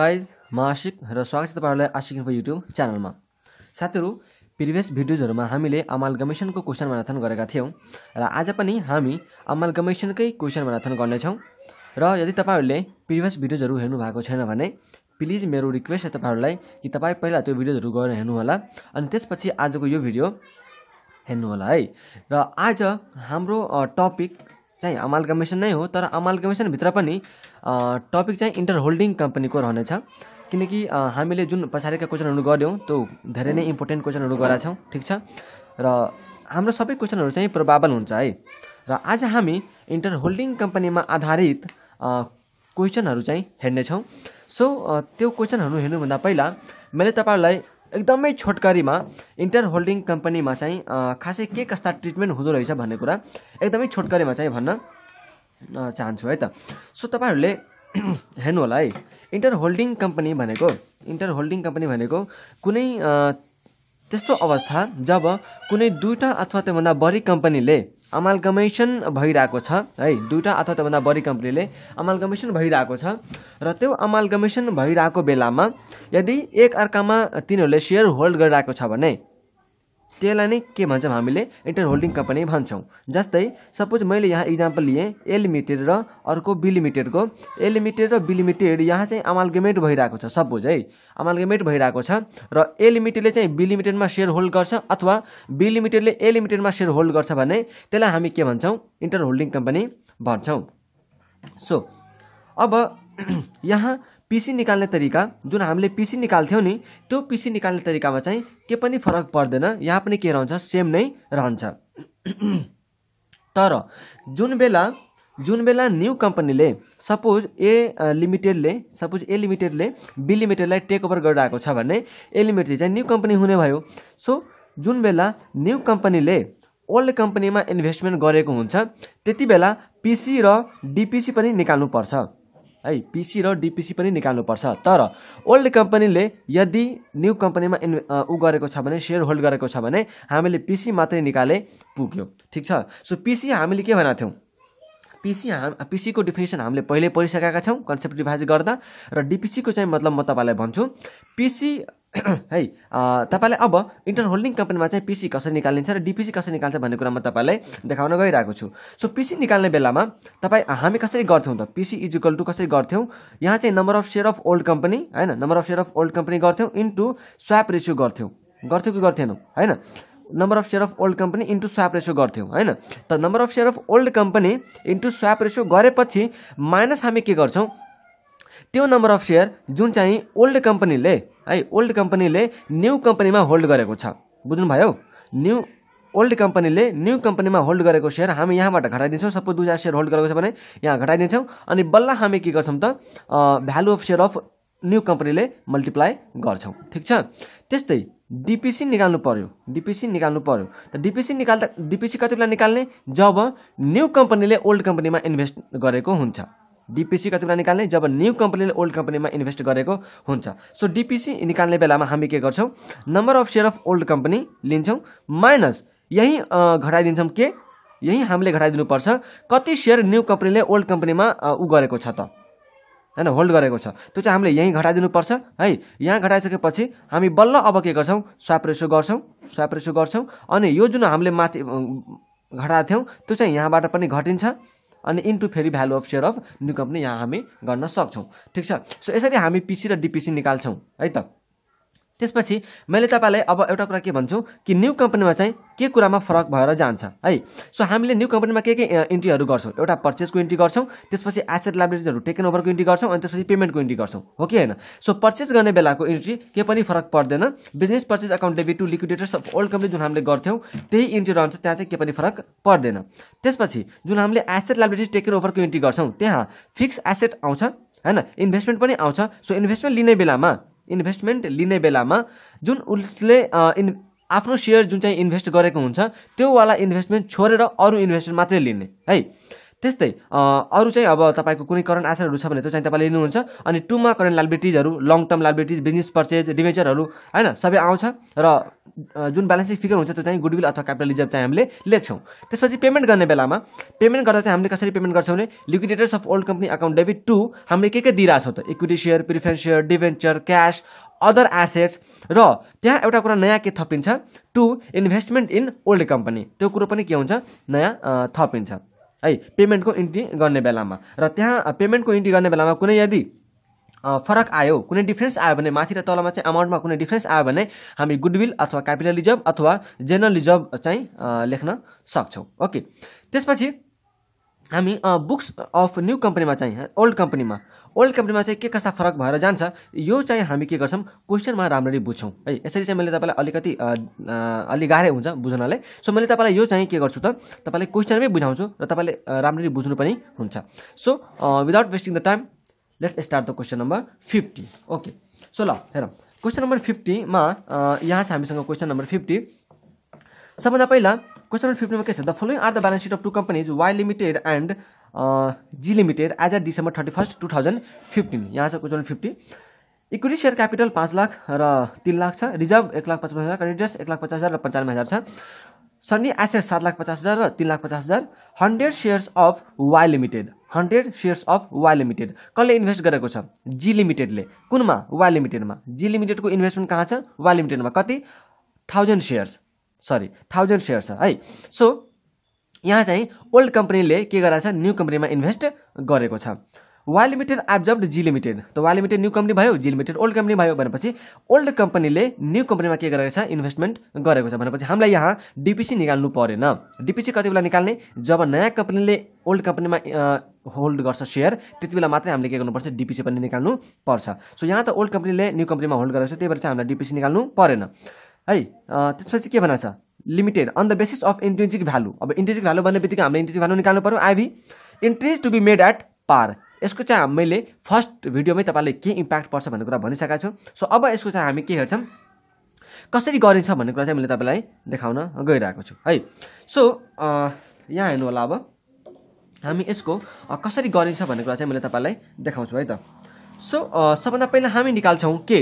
guys म आशिक र स्वागत छ तपाईँहरूलाई आशिक इन्फो युट्युब च्यानलमा साथीहरू प्रिभियस भिडियोजहरूमा हामीले गमेसनको क्वेसन म्याराथन गरेका थियौँ र आज पनि हामी गमेसनकै क्वेसन म्याराथन गर्नेछौँ र यदि तपाईँहरूले प्रिभियस भिडियोजहरू हेर्नु भएको छैन भने प्लिज मेरो रिक्वेस्ट छ तपाईँहरूलाई कि तपाईँ पहिला त्यो भिडियोजहरू गएर हेर्नुहोला अनि त्यसपछि आजको यो भिडियो हेर्नुहोला है र आज हाम्रो टपिक चाहिँ अमालगमेसन नै हो तर अमालगमेसनभित्र पनि टपिक चाहिँ इन्टर होल्डिङ कम्पनीको रहनेछ किनकि हामीले जुन पछाडिका क्वेसनहरू गऱ्यौँ त्यो धेरै नै इम्पोर्टेन्ट क्वेसनहरू गराएको छौँ ठिक छ र हाम्रो सबै क्वेसनहरू चाहिँ प्रभावल हुन्छ है र आज हामी इन्टर होल्डिङ कम्पनीमा आधारित क्वेसनहरू चाहिँ हेर्नेछौँ सो त्यो क्वेसनहरू हेर्नुभन्दा पहिला मैले तपाईँहरूलाई एकदमै छोटकरीमा इन्टर होल्डिङ कम्पनीमा चाहिँ खासै के कस्ता ट्रिटमेन्ट हुँदो रहेछ भन्ने कुरा एकदमै छोटकरीमा चाहिँ भन्न चाहन्छु है त सो तपाईँहरूले हेर्नु होला है इन्टर होल्डिङ कम्पनी भनेको इन्टर होल्डिङ कम्पनी भनेको कुनै त्यस्तो अवस्था जब कुनै दुईवटा अथवा त्योभन्दा बढी कम्पनीले अमालगमेसन भइरहेको छ है दुईवटा अथवा त्योभन्दा बढी कम्पनीले अमालगमेसन भइरहेको छ र त्यो अमालगमेसन भइरहेको बेलामा यदि एक अर्कामा तिनीहरूले सेयर होल्ड गरिरहेको छ भने त्यसलाई नै के भन्छौँ हामीले इन्टर होल्डिङ कम्पनी भन्छौँ जस्तै सपोज मैले यहाँ इक्जाम्पल लिएँ ए लिमिटेड र अर्को बी लिमिटेडको ए लिमिटेड र बी लिमिटेड यहाँ चाहिँ अमाल्गेमेट भइरहेको छ सपोज है अमाल्गेमेट भइरहेको छ र ए लिमिटेडले चाहिँ बी लिमिटेडमा सेयर होल्ड गर्छ अथवा बी लिमिटेडले ए लिमिटेडमा सेयर होल्ड गर्छ भने त्यसलाई हामी के भन्छौँ इन्टर होल्डिङ कम्पनी भन्छौँ सो अब यहाँ पिसी निकाल्ने तरिका जुन हामीले पिसी निकाल्थ्यौँ नि त्यो पिसी निकाल्ने तरिकामा चाहिँ के पनि फरक पर्दैन यहाँ पनि के रहन्छ सेम नै रहन्छ तर जुन बेला जुन बेला न्यू कम्पनीले सपोज ए लिमिटेडले सपोज ए लिमिटेडले बी लिमिटेडलाई टेक ओभर गरिरहेको छ भने ए लिमिटेड चाहिँ न्यू कम्पनी हुने भयो सो जुन बेला न्यू कम्पनीले ओल्ड कम्पनीमा इन्भेस्टमेन्ट गरेको हुन्छ त्यति बेला पिसी र डिपिसी पनि निकाल्नुपर्छ है पिसी र डिपिसी पनि निकाल्नुपर्छ तर ओल्ड कम्पनीले यदि न्यू कम्पनीमा इन् ऊ गरेको छ भने सेयर होल्ड गरेको छ भने हामीले पिसी मात्रै निकाले पुग्यो ठिक छ सो पिसी हामीले के भनेको थियौँ पिसी हाम पिसीको डिफिनेसन हामीले पहिले पढिसकेका छौँ कन्सेप्ट रिभाइज गर्दा र डिपिसीको चाहिँ मतलब म तपाईँलाई भन्छु पिसी है तपाईँलाई अब इन्टर होल्डिङ कम्पनीमा चाहिँ पिसी कसरी निकालिन्छ र डिपिसी कसरी निकाल्छ भन्ने कुरा म तपाईँलाई देखाउन गइरहेको छु सो पिसी निकाल्ने बेलामा तपाईँ हामी कसरी गर्थ्यौँ त पिसी इज इक्वल टु कसरी गर्थ्यौँ यहाँ चाहिँ number of share of old company होइन number of share of old company गर्थ्यौँ इन्टु स्वाप रेसियो गर्थ्यौँ गर्थ्यौँ कि गर्थेनौँ होइन number of share of old company into swap ratio गर्थ्यौँ होइन त number of share of old company into swap ratio गरेपछि माइनस हामी के गर्छौँ त्यो नम्बर अफ सेयर जुन चाहिँ ओल्ड कम्पनीले है ओल्ड कम्पनीले न्यू कम्पनीमा होल्ड गरेको छ बुझ्नुभयो न्यू ओल्ड कम्पनीले न्यू कम्पनीमा होल्ड गरेको सेयर हामी यहाँबाट घटाइदिन्छौँ सबै दुई हजार सेयर होल्ड गरेको छ भने यहाँ घटाइदिन्छौँ अनि बल्ल हामी के गर्छौँ त value of share of new कम्पनीले मल्टिप्लाई गर्छौँ ठिक छ त्यस्तै डिपिसी निकाल्नु पऱ्यो डिपिसी निकाल्नु पऱ्यो त डिपिसी निकाल्दा डिपिसी कति बेला निकाल्ने जब न्यू कम्पनीले ओल्ड कम्पनीमा इन्भेस्ट गरेको हुन्छ डिपिसी कति बेला निकाल्ने जब न्यू कम्पनीले ओल्ड कम्पनीमा इन्भेस्ट गरेको हुन्छ सो डिपिसी निकाल्ने बेलामा हामी के गर्छौँ number of share of old company लिन्छौँ माइनस यहीँ घटाइदिन्छौँ के यहीँ हामीले घटाइदिनुपर्छ कति सेयर न्यू कम्पनीले ओल्ड कम्पनीमा ऊ गरेको छ त होइन होल्ड गरेको छ त्यो चाहिँ हामीले यहीँ घटाइदिनुपर्छ है यहाँ घटाइसकेपछि हामी बल्ल अब के गर्छौँ स्वाप रेसो गर्छौँ स्वाप रेसो गर्छौँ अनि यो जुन हामीले माथि घटाएको थियौँ त्यो चाहिँ यहाँबाट पनि घटिन्छ अनि इन्टु फेरि value of share of new company यहाँ हामी गर्न सक्छौँ ठिक छ सो यसरी हामी पिसी र डिपिसी निकाल्छौँ है त त्यसपछि मैले तपाईँलाई अब एउटा कुरा के भन्छु कि न्यू कम्पनीमा चाहिँ के कुरामा फरक भएर जान्छ है सो हामीले न्यू कम्पनीमा के के इन्ट्रीहरू गर्छौँ एउटा पर्चेसको इन्ट्री गर्छौँ त्यसपछि एसेट लाइब्रेरीजहरू टेकन ओभरको इन्ट्री गर्छौँ अनि त्यसपछि पेमेन्टको इन्ट्री गर्छौँ हो कि होइन सो पर्चेस गर्ने बेलाको इन्ट्री के पनि फरक पर्दैन business purchase account debit to liquidators of old company जुन हामीले गर्थ्यौँ त्यही इन्ट्री रहन्छ त्यहाँ चाहिँ के पनि फरक पर्दैन त्यसपछि जुन हामीले एसेट लाइब्रेरी टेकन ओभरको इन्ट्री गर्छौँ त्यहाँ फिक्स एसेट आउँछ होइन इन्भेस्टमेन्ट पनि आउँछ सो इन्भेस्टमेन्ट लिने बेलामा इन्भेस्टमेन्ट लिने बेलामा जुन उसले इन् आफ्नो सेयर जुन चाहिँ इन्भेस्ट गरेको हुन्छ त्योवाला इन्भेस्टमेन्ट छोडेर अरू इन्भेस्टमेन्ट मात्रै लिने है त्यस्तै अरू चाहिँ अब तपाईँको कुनै करेन्ट आसनहरू छ भने त्यो चाहिँ तपाईँले लिनुहुन्छ अनि टुमा करेन्ट लाइबिलिटिजहरू long term liabilities business purchase डिभेन्चरहरू होइन सबै आउँछ र जुन ब्यालेन्सिङ फिगर हुन्छ त्यो चाहिँ गुडविल अथवा क्यापिटल रिजर्भ चाहिँ हामीले लेख्छौँ त्यसपछि पेमेन्ट गर्ने बेलामा पेमेन्ट गर्दा चाहिँ हामीले कसरी पेमेन्ट गर्छौँ भने liquidators of old company account debit to हामीले के के दिइरहेको छौँ त equity share preference share debenture cash other assets र त्यहाँ एउटा कुरा नयाँ के थपिन्छ to investment in old company त्यो कुरो पनि के हुन्छ नयाँ थपिन्छ है पेमेन्टको इन्ट्री गर्ने बेलामा र त्यहाँ पेमेन्टको इन्ट्री गर्ने बेलामा कुनै यदि फरक आयो कुनै डिफ्रेन्स आयो भने माथि र तलमा चाहिँ अमाउन्टमा कुनै डिफ्रेन्स आयो भने हामी गुडविल अथवा क्यापिटल रिजर्भ अथवा जेनरल रिजर्भ चाहिँ लेख्न सक्छौँ ओके त्यसपछि हामी बुक्स अफ न्यू कम्पनीमा चाहिँ ओल्ड कम्पनीमा ओल्ड कम्पनीमा चाहिँ के कस्ता फरक भएर जान्छ यो चाहिँ हामी के गर्छौँ क्वेसनमा राम्ररी बुझ्छौँ है यसरी चाहिँ मैले तपाईँलाई अलिकति अलि गाह्रै हुन्छ बुझ्नलाई सो मैले तपाईँलाई यो चाहिँ के गर्छु त तपाईँलाई क्वेसनमै बुझाउँछु र तपाईँले राम्ररी बुझ्नु पनि हुन्छ so without wasting the time let's start the question number fifty okay so ल हेरौँ क्वेसन नम्बर फिफ्टीमा यहाँ छ हामीसँग क्वेसन नम्बर फिफ्टी सबभन्दा पहिला क्वेसन नम्बर फिफ्टीमा के छ the following are the balance sheet of two companies Y limited and G limited as a December thirty first two thousand fifteen यहाँ छ question fifty equity share capital पाँच लाख र तिन लाख छ रिजर्भ एक लाख पचास हजार करेन्टस एक लाख पचास हजार र पन्चानब्बे हजार छ सन्नी एसेट सात लाख पचास हजार र तिन लाख पचास हजार hundred shares of Y limited hundred shares of Y limited कसले इन्भेस्ट गरेको छ जी लिमिटेडले कुनमा वाइ लिमिटेडमा जी लिमिटेडको इन्भेस्टमेन्ट कहाँ छ वाइ लिमिटेडमा कति thousand shares sorry thousand share छ है सो यहाँ चाहिँ ओल्ड कम्पनीले के गराएको छ न्यू कम्पनीमा इन्भेस्ट गरेको छ Y limited absorb G limited त वाइ लिमिटेड न्यू कम्पनी भयो जी लिमिटेड ओल्ड कम्पनी भयो भनेपछि ओल्ड कम्पनीले न्यू कम्पनीमा के गरेको छ इन्भेस्टमेन्ट गरेको छ भनेपछि हामीलाई यहाँ डिपिसी निकाल्नु परेन डिपिसी कति बेला निकाल्ने जब नयाँ कम्पनीले ओल्ड कम्पनीमा होल्ड गर्छ सेयर त्यति बेला मात्रै हामीले के गर्नुपर्छ डिपिसी पनि निकाल्नु पर्छ सो यहाँ त ओल्ड कम्पनीले न्यू कम्पनीमा होल्ड गरेको छ त्यही भएर चाहिँ हामीलाई डिपिसी निकाल्नु परेन है त्यसपछि के भनेको छ limited on the basis of intrinsic value अब इन्ट्रेन्सिक भ्यालु भन्ने बित्तिकै हामीले इन्ट्रेन्सिक भ्यालु निकाल्नु पऱ्यो IV entries to be made at par यसको चाहिँ मैले फर्स्ट भिडियोमै तपाईँलाई के इम्प्याक्ट पर्छ भन्ने कुरा भनिसकेको छु सो अब यसको चाहिँ हामी के हेर्छौँ कसरी गरिन्छ भन्ने कुरा चाहिँ मैले तपाईँलाई देखाउन गइरहेको छु है सो यहाँ हेर्नु होला अब हामी यसको कसरी गरिन्छ भन्ने कुरा चाहिँ मैले तपाईँलाई देखाउँछु है त सो सबभन्दा पहिला हामी निकाल्छौँ के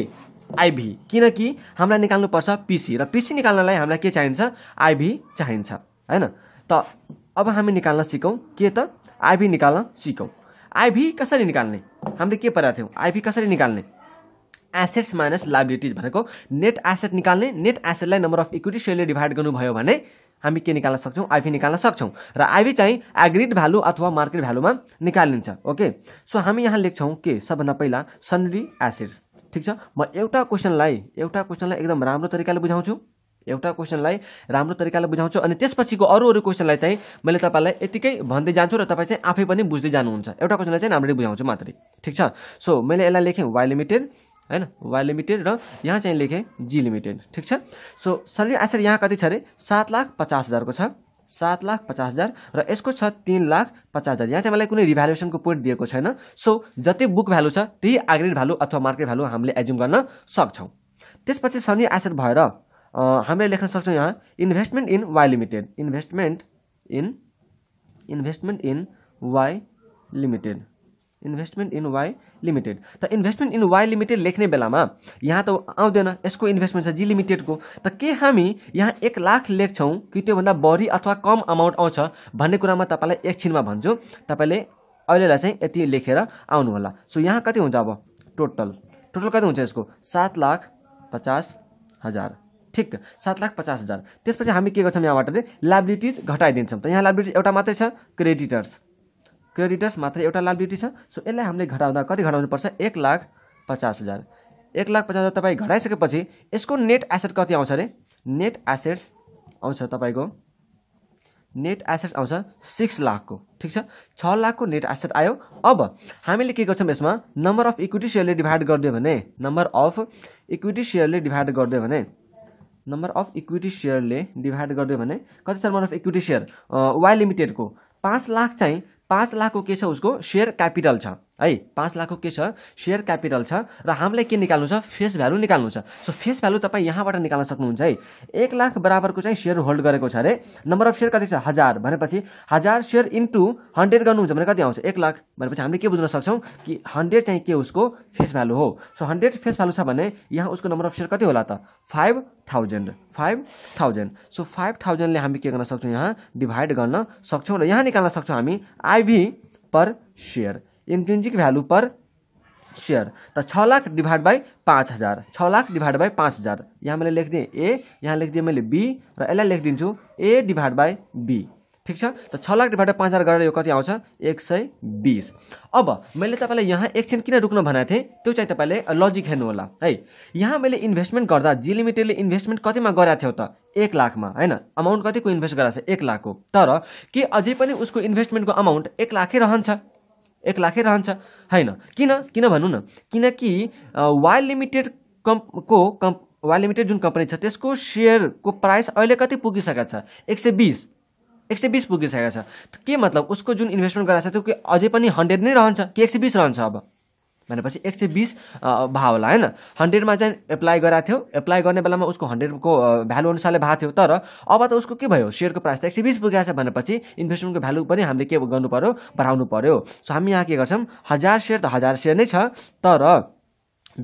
आइभी किनकि हामीलाई निकाल्नुपर्छ पिसी र पिसी निकाल्नलाई हामीलाई के चाहिन्छ आइभी चाहिन्छ होइन त अब हामी निकाल्न सिकौँ के त आइभी निकाल्न सिकौँ आइभी कसरी निकाल्ने हामीले के परेको थियौँ आइभी कसरी निकाल्ने एसेट्स माइनस लाइबिलिटिज भनेको नेट एसेट निकाल्ने नेट एसेटलाई नम्बर अफ इक्विटी सेयरले डिभाइड गर्नुभयो भने हामी के निकाल्न सक्छौँ आइभी निकाल्न सक्छौँ र आइभी चाहिँ एग्रिड भ्यालु अथवा मार्केट भ्यालुमा निकालिन्छ ओके सो हामी यहाँ लेख्छौँ के सबभन्दा पहिला सन्ड्री एसेट्स ठिक छ म एउटा क्वेसनलाई एउटा क्वेसनलाई एकदम राम्रो तरिकाले बुझाउँछु एउटा क्वेसनलाई राम्रो तरिकाले बुझाउँछु अनि त्यसपछिको अरू अरू क्वेसनलाई चाहिँ मैले तपाईँलाई यतिकै भन्दै जान्छु र तपाईँ चाहिँ आफै पनि बुझ्दै जानुहुन्छ एउटा क्वेसनलाई चाहिँ राम्ररी बुझाउँछु मात्रै ठिक छ सो मैले यसलाई लेखेँ वाइ लिमिटेड होइन वाइ लिमिटेड र यहाँ चाहिँ लेखेँ जी लिमिटेड ठिक छ सो सर आइसर यहाँ कति छ अरे सात लाख पचास हजारको छ सात लाख पचास हजार र यसको छ तिन लाख पचास हजार यहाँ चाहिँ मलाई कुनै रिभ्यालुएसनको पोइन्ट दिएको छैन सो जति बुक भ्यालु छ त्यही आग्रेड भ्यालु अथवा मार्केट भ्यालु हामीले एज्युम गर्न सक्छौँ त्यसपछि सनी एसेट भएर हामीले लेख्न सक्छौँ यहाँ investment in Y limited investment in investment in Y limited investment in Y limited त इन्भेस्टमेन्ट इन वाइ लिमिटेड लेख्ने बेलामा यहाँ त आउँदैन यसको इन्भेस्टमेन्ट छ जी लिमिटेडको त के हामी यहाँ एक लाख लेख्छौँ कि त्योभन्दा बढी अथवा कम अमाउन्ट आउँछ भन्ने कुरामा तपाईँलाई एकछिनमा भन्छु तपाईँले अहिलेलाई चाहिँ यति लेखेर आउनुहोला सो यहाँ कति हुन्छ अब टोटल टोटल कति हुन्छ यसको सात लाख पचास हजार ठिक सात लाख पचास हजार त्यसपछि हामी के गर्छौँ यहाँबाट लाइबिलिटिज घटाइदिन्छौँ त यहाँ लाइब्रेटिज एउटा मात्रै छ क्रेडिटर्स क्रेडिटर्स मात्र एउटा लाइबिलिटी छ सो यसलाई हामीले घटाउँदा कति घटाउनु पर्छ एक लाख पचास हजार एक लाख पचास हजार तपाईँ घटाइसकेपछि यसको नेट एसेट कति आउँछ अरे नेट एसेट्स आउँछ तपाईँको नेट एसेट्स आउँछ सिक्स लाखको ठिक छ छ लाखको नेट एसेट आयो अब हामीले के गर्छौँ यसमा नम्बर अफ इक्विटी सेयरले डिभाइड गरिदियो भने नम्बर अफ इक्विटी सेयरले डिभाइड गरिदियो भने नम्बर अफ इक्विटी सेयरले डिभाइड गरिदियो भने कति छ number of equity share Y लिमिटेडको पाँच लाख चाहिँ पाँच लाखको के छ उसको सेयर क्यापिटल छ है पाँच लाखको के छ सेयर क्यापिटल छ र हामीलाई के निकाल्नु छ फेस भ्यालु निकाल्नु छ सो फेस भ्यालु तपाईँ यहाँबाट निकाल्न सक्नुहुन्छ है एक लाख बराबरको चाहिँ सेयर होल्ड गरेको छ अरे नम्बर अफ सेयर कति छ हजार भनेपछि हजार सेयर इन्टु हन्ड्रेड गर्नुहुन्छ भने कति आउँछ एक लाख भनेपछि हामीले के बुझ्न सक्छौँ कि हन्ड्रेड चाहिँ के उसको फेस भ्यालु हो सो हन्ड्रेड फेस भ्यालु छ भने यहाँ उसको नम्बर अफ सेयर कति होला त five thousand five thousand so five थाउजन्डले हामी के गर्न सक्छौँ यहाँ डिभाइड गर्न सक्छौँ र यहाँ निकाल्न सक्छौँ हामी IV per share intrinsic value per share त छ लाख डिभाइड बाई पाँच हजार छ लाख डिभाइड बाई पाँच हजार यहाँ मैले लेखिदिएँ ए यहाँ लेखिदिएँ मैले बी र यसलाई लेखिदिन्छु ए डिभाइड बाई बी ठिक छ त छ लाख डिभाइड बाई पाँच हजार गरेर यो कति आउँछ एक सय बिस अब मैले तपाईँलाई यहाँ एकछिन किन रुक्न भनेको थिएँ त्यो चाहिँ तपाईँले लजिक हेर्नु होला है यहाँ मैले इन्भेस्टमेन्ट गर्दा जी लिमिटेडले इन्भेस्टमेन्ट कतिमा गराएको थियो त एक लाखमा होइन अमाउन्ट कतिको इन्भेस्ट गराएको छ एक लाखको तर के अझै पनि उसको इन्भेस्टमेन्टको अमाउन्ट एक लाखै रहन्छ एक लाखै रहन्छ होइन किन किन भनौँ न किनकि वाइल्ड लिमिटेड कम्प को कम्प वाइल्ड लिमिटेड जुन कम्पनी छ त्यसको सेयरको प्राइस अहिले कति पुगिसकेको छ एक सय बिस एक सय बिस पुगिसकेको छ के मतलब उसको जुन इन्भेस्टमेन्ट गराएको छ त्यो अझै पनि हन्ड्रेड नै रहन्छ कि एक सय बिस रहन्छ अब भनेपछि एक सय बिस भाव होला होइन हन्ड्रेडमा चाहिँ एप्लाई गराएको थियो एप्लाई गर्ने बेलामा उसको हन्ड्रेडको भ्यालु अनुसारले भएको थियो तर अब त उसको के भयो सेयरको प्राइस त एक सय बिस पुगेको छ भनेपछि इन्भेस्टमेन्टको भ्यालु पनि हामीले के गर्नु पऱ्यो बढाउनु पऱ्यो सो हामी यहाँ के गर्छौँ हजार सेयर त हजार सेयर नै छ तर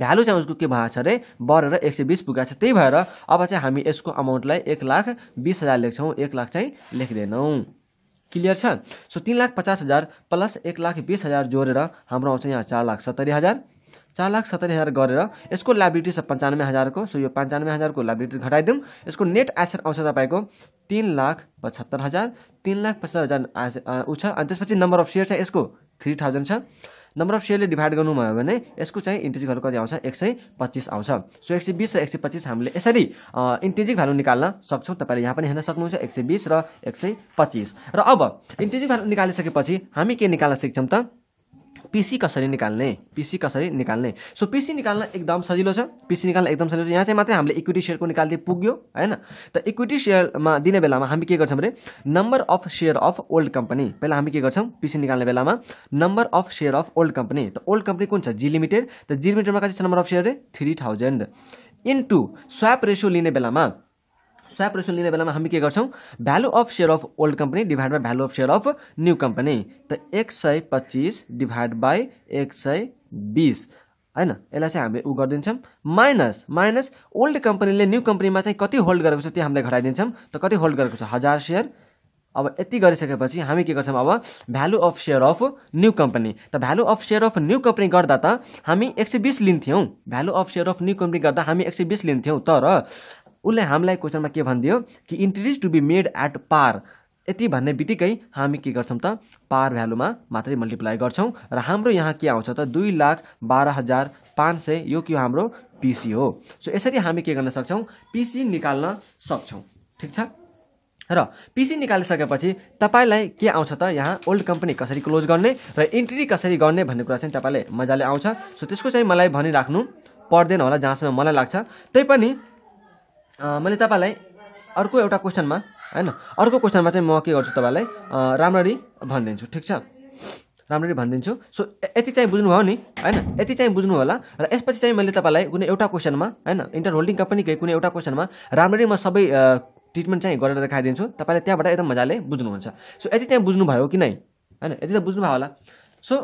भ्यालु चाहिँ उसको के भएको छ अरे बढेर एक सय बिस पुगेको छ त्यही भएर अब चाहिँ हामी यसको अमाउन्टलाई एक लाख बिस हजार लेख्छौँ एक लाख चाहिँ लेख्दैनौँ क्लियर छ सो तीन लाख पचास हजार प्लस एक लाख बीस हजार जोड़े हम आँच यहाँ चार लाख सत्तरी हजार चार लाख सत्तरी हजार गरेर लाइब्रेटी लाइबिलिटी पंचानबे हजार को सो यह पंचानबे हजार को लाइब्रेटी घटाई दूँ इसको नेट एसेट आउँछ तीन लाख पचहत्तर हजार तीन लाख पचहत्तर हजार ऊ छ अनि अफ सेयर इसको थ्री थाउजेंड नम्बर अफ सेयरले डिभाइड गर्नुभयो भने यसको चाहिँ इन्टेजिक भ्यालु कति आउँछ एक सय पच्चिस आउँछ सो एक सय बिस र एक सय पच्चिस हामीले यसरी इन्टेजिक भ्यालु निकाल्न सक्छौँ तपाईँले यहाँ पनि हेर्न सक्नुहुन्छ एक सय बिस र एक सय पच्चिस र अब इन्टेजिक भ्यालु निकालिसकेपछि हामी के निकाल्न सिक्छौँ त पिसी कसरी निकाल्ने पिसी कसरी निकाल्ने सो पिसी निकाल्न एकदम सजिलो छ पिसी निकाल्न एकदम सजिलो छ यहाँ चाहिँ मात्रै हामीले इक्विटी सेयरको निकाल्दै पुग्यो होइन त इक्विटी सेयरमा दिने बेलामा हामी के गर्छौँ अरे number of share of old company पहिला हामी के गर्छौँ पिसी निकाल्ने बेलामा number of share of old company त ओल्ड कम्पनी कुन छ जी लिमिटेड त जी लिमिटेडमा कति छ नम्बर अफ सेयर अरे three thousand into swap ratio लिने बेलामा स्वाप रेसियो लिने बेलामा हामी के गर्छौँ value of share of old company divide by value of share of new company त एक सय पच्चिस डिभाइड बाई एक सय बिस होइन यसलाई चाहिँ हामीले ऊ गरिदिन्छौँ माइनस माइनस ओल्ड कम्पनीले न्यू कम्पनीमा चाहिँ कति होल्ड गरेको छ त्यो हामीले घटाइदिन्छौँ त कति होल्ड गरेको छ हजार सेयर अब यति गरिसकेपछि हामी के गर्छौँ अब value of share of new company त value of share of new company गर्दा त हामी एक सय बिस लिन्थ्यौँ value of share of new company गर्दा हामी एक सय बिस लिन्थ्यौँ तर उसले हामीलाई क्वेसनमा के भनिदियो कि entries to be made at par यति भन्ने बित्तिकै हामी के गर्छौँ त पार भ्यालुमा मात्रै मल्टिप्लाई गर्छौँ र हाम्रो यहाँ के आउँछ त दुई लाख बाह्र हजार पाँच सय यो के हाम्रो पिसी हो सो यसरी हामी के गर्न सक्छौँ पिसी निकाल्न सक्छौँ ठिक छ र पिसी निकालिसकेपछि तपाईँलाई के आउँछ त यहाँ ओल्ड कम्पनी कसरी क्लोज गर्ने र इन्ट्री कसरी गर्ने भन्ने कुरा चाहिँ तपाईँले मजाले आउँछ सो त्यसको चाहिँ मलाई भनिराख्नु पर्दैन होला जहाँसम्म मलाई लाग्छ तैपनि मैले तपाईँलाई अर्को एउटा क्वेसनमा होइन अर्को क्वेसनमा चाहिँ म के गर्छु तपाईँलाई राम्ररी भनिदिन्छु ठिक छ राम्ररी भनिदिन्छु सो यति चाहिँ बुझ्नुभयो नि होइन यति चाहिँ बुझ्नु होला र यसपछि चाहिँ मैले तपाईँलाई कुनै एउटा क्वेसनमा होइन इन्टर होल्डिङ कम्पनीकै कुनै एउटा क्वेसनमा राम्ररी म सबै ट्रिटमेन्ट चाहिँ गरेर देखाइदिन्छु तपाईँले त्यहाँबाट एकदम मजाले बुझ्नुहुन्छ सो यति चाहिँ बुझ्नुभयो कि नै होइन यति त बुझ्नुभयो होला सो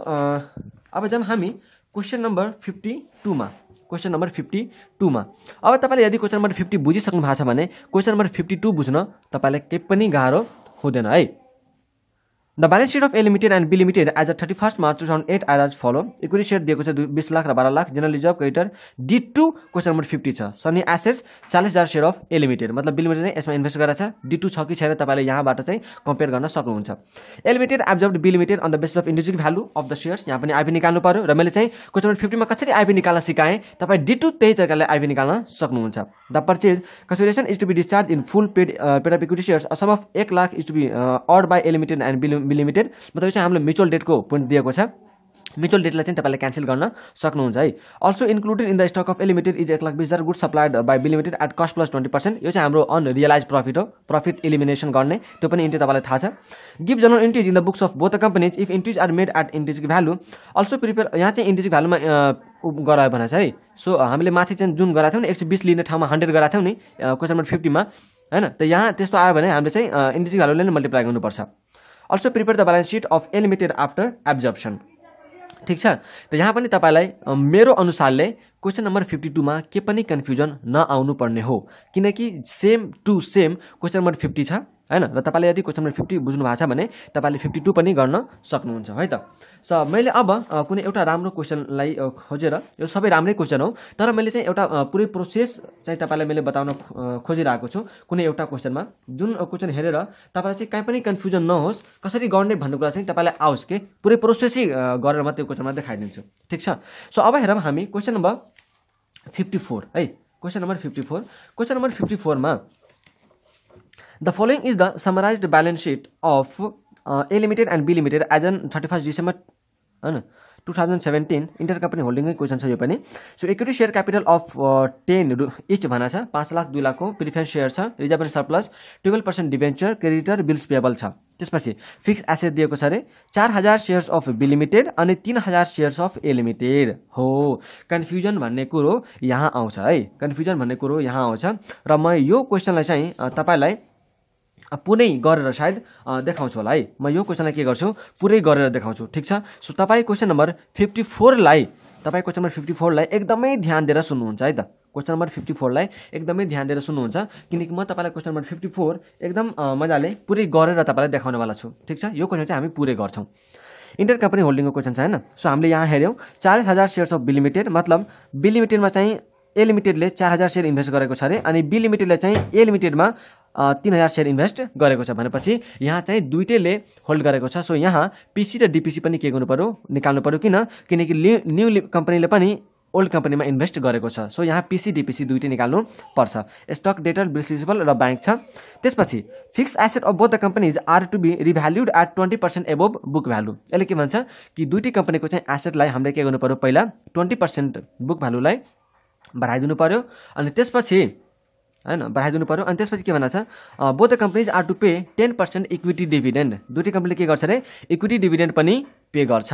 अब जाउँ हामी क्वेसन नम्बर फिफ्टी टूमा क्वेसन नम्बर फिफ्टी टूमा अब तपाईँले यदि क्वेसन नम्बर फिफ्टी बुझिसक्नु भएको छ भने क्वेसन नम्बर फिफ्टी टू बुझ्न तपाईँलाई केही पनि गाह्रो हुँदैन है the balance sheet of A limited and B limited as a thirty first March two thousand eight are as follow equity share दिएको छ दुई बिस लाख र बाह्र lakh general reserve creditor D two question number fifty छ सनी एसेट्स चालिस हजार सेयर अफ एलिमिटेड मतलब बिलिमिटेड नै यसमा इन्भेस्ट गरेर छ डी टू छ कि छैन तपाईँले यहाँबाट चाहिँ कम्पेयर गर्न सक्नुहुन्छ A limited absorb B limited on the basis of intrinsic value of the shares यहाँ पनि आइपी निकाल्नु पऱ्यो र मैले चाहिँ क्वेसन नम्बर फिफ्टीमा कसरी आइपी निकाल्न सिकाएँ तपाईँ डी टू त्यही तरिकाले आइपी निकाल्न सक्नुहुन्छ the purchase consideration is to be discharge in full paid paid of equity shares of एक लाख इज टु बी अर्ड बाई एलिमिटेड एन्ड बिलिम लिमिटेड मतलब यो चाहिँ हामीले म्युचुअल डेटको पोइन्ट दिएको छ म्युचुअल डेटलाई चाहिँ तपाईँले क्यान्सल गर्न सक्नुहुन्छ है also included in the stock of A limited is एक लाख बिस हजार good supplied by B limited at cost plus twenty percent यो चाहिँ हाम्रो अनरियलाइज प्रफिट हो प्रफिट इलिमिनेसन गर्ने त्यो पनि इन्ट्री तपाईँलाई थाहा छ give journal entries in the books of both the companies if entries are made at entries value also prepare यहाँ चाहिँ इन्ट्रिज भ्यालुमा गरायो भने चाहिँ सो हामीले माथि चाहिँ जुन गराएको थियौँ नि एक सय बिस लिने ठाउँमा हन्ड्रेड गराएको थियौँ नि क्वेसन नम्बर फिफ्टीमा होइन त यहाँ त्यस्तो आयो भने हामीले चाहिँ इन्ट्रिज भ्यालुले नै मल्टिप्लाई गर्नुपर्छ also prepare the balance sheet of A limited after absorption ठिक छ त यहाँ पनि तपाईँलाई मेरो अनुसारले क्वेसन नम्बर फिफ्टी टूमा के पनि कन्फ्युजन नआउनु पर्ने हो किनकि same to same question number fifty छ होइन र तपाईँले यदि क्वेसन नम्बर फिफ्टी बुझ्नु भएको छ भने तपाईँले फिफ्टी टू पनि गर्न सक्नुहुन्छ है त सो मैले अब कुनै एउटा राम्रो क्वेसनलाई खोजेर यो सबै राम्रै क्वेसन हो तर मैले चाहिँ एउटा पुरै प्रोसेस चाहिँ तपाईँलाई मैले बताउन खोजिरहेको छु कुनै एउटा क्वेसनमा जुन क्वेसन हेरेर तपाईँलाई चाहिँ कहीँ पनि कन्फ्युजन नहोस् कसरी गर्ने भन्ने कुरा चाहिँ तपाईँलाई आओस् के पुरै प्रोसेसै गरेर मात्रै त्यो क्वेसनमा देखाइदिन्छु ठिक छ सो अब हेरौँ हामी क्वेसन नम्बर फिफ्टी फोर है question number fifty four question number fifty फोरमा the following is the summarise balance sheet of A limited and B limited as an thirty first December होइन two thousand seventeen inter company होल्डिङकै क्वेसन छ यो पनि सो equity share capital of ten रु each भना छ पाँच लाख दुई लाखको प्रिफरेन्स सेयर छ reserve and surplus twelve percent debenture creditor bills payable छ त्यसपछि फिक्स एसेट दिएको छ अरे चार हजार सेयर्स अफ बी लिमिटेड अनि तिन हजार सेयर्स अफ ए लिमिटेड हो कन्फ्युजन भन्ने कुरो यहाँ आउँछ है कन्फ्युजन भन्ने कुरो यहाँ आउँछ र म यो क्वेसनलाई चाहिँ तपाईँलाई पुरै गरेर सायद देखाउँछु होला है म यो क्वेसनलाई के गर्छु पुरै गरेर देखाउँछु ठिक छ सो तपाईँ क्वेसन नम्बर फिफ्टी फोरलाई तपाईँ क्वेसन नम्बर फिफ्टी फोरलाई एकदमै ध्यान दिएर सुन्नुहुन्छ है त क्वेसन नम्बर फिफ्टी फोरलाई एकदमै ध्यान दिएर सुन्नुहुन्छ किनकि म तपाईँलाई क्वेसन नम्बर फिफ्टी फोर एकदम मजाले पुरै गरेर तपाईँलाई देखाउनेवाला छु ठिक छ यो क्वेसन चाहिँ हामी पुरै गर्छौँ इन्टर कम्पनी होल्डिङको क्वेसन छ होइन सो हामीले यहाँ हेऱ्यौँ चालिस हजार सेयर अफ बिलिमिटेड मतलब बिलिमिटेडमा चाहिँ ए लिमिटेडले चार हजार सेयर इन्भेस्ट गरेको छ अरे अनि बी लिमिटेडले चाहिँ ए लिमिटेडमा तिन हजार सेयर इन्भेस्ट गरेको छ भनेपछि यहाँ चाहिँ दुइटैले होल्ड गरेको छ सो यहाँ पिसी र डिपिसी पनि के गर्नु पऱ्यो निकाल्नु पऱ्यो किन किनकि न्यु कम्पनीले पनि ओल्ड कम्पनीमा इन्भेस्ट गरेको छ सो यहाँ पिसी डिपिसी दुइटै निकाल्नु पर्छ स्टक डेटर बिल्सिबल र ब्याङ्क छ त्यसपछि fix asset of both the companies are to be revalued at twenty percent above book value यसले के भन्छ कि दुइटै कम्पनीको चाहिँ एसेटलाई हामीले के गर्नु पऱ्यो पहिला ट्वेन्टी पर्सेन्ट बुक भ्यालुलाई बढाइदिनु पऱ्यो अनि त्यसपछि होइन बढाइदिनु पऱ्यो अनि त्यसपछि के भन्दा छ both the companies are to pay ten percent equity dividend दुइटै कम्पनीले के गर्छ अरे इक्विटी डिभिडेन्ड पनि पे गर्छ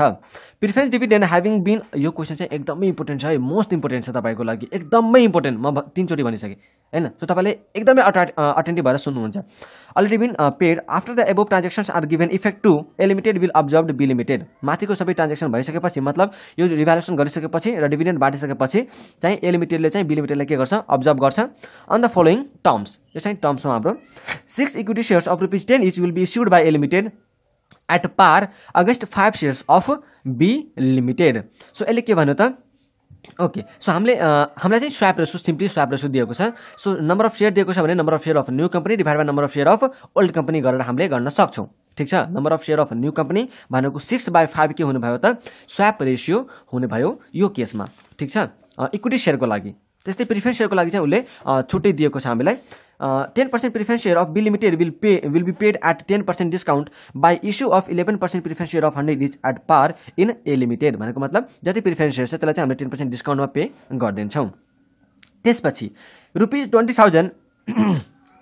प्रिफरेन्स डिभिडेन्ड ह्याभिङ बिन यो क्वेसन चाहिँ एकदमै इम्पोर्टेन्ट छ है मोस्ट इम्पोर्टेन्ट छ तपाईँको लागि एकदमै इम्पोर्टेन्ट म तिनचोटि भनिसकेँ होइन सो तपाईँले एकदमै अट्रा अटेन्टिभ भएर सुन्नुहुन्छ already been paid after the above transactions are given effect to A limited will absorb B limited माथिको सबै ट्रान्जेक्सन भइसकेपछि मतलब यो रिभ्यालुसन गरिसकेपछि र डिभिडेन्ट बाँटिसकेपछि चाहिँ ए लिमिटेडले चाहिँ बी लिमिटेडलाई के गर्छ अब्जर्भ गर्छ अन द फलोइङ टर्म्स यो चाहिँ टर्म्स हो हाम्रो six equity shares of rupees ten each will be issued by A limited at par against five shares of B limited so यसले के भन्यो त ओके सो हामीले हामीलाई चाहिँ swap ratio simply swap ratio दिएको छ सो नम्बर अफ सेयर दिएको छ भने number of share of new company divide by number of share of old company गरेर हामीले गर्न सक्छौँ ठिक छ number of share of new company भनेको सिक्स बाई फाइभ के हुनुभयो त स्वाप रेसियो हुने भयो यो केसमा ठिक छ इक्विटी सेयरको लागि त्यस्तै प्रिफरेन्स सेयरको लागि चाहिँ उसले छुट्टै दिएको छ हामीलाई ten percent preference share of B limited will pay will be paid at ten percent discount by issue of eleven percent preference share of hundred is at par in A limited भनेको मतलब जति preference share छ त्यसलाई चाहिँ हामीले ten percent डिस्काउन्टमा pay गरिदिन्छौँ त्यसपछि rupees twenty thousand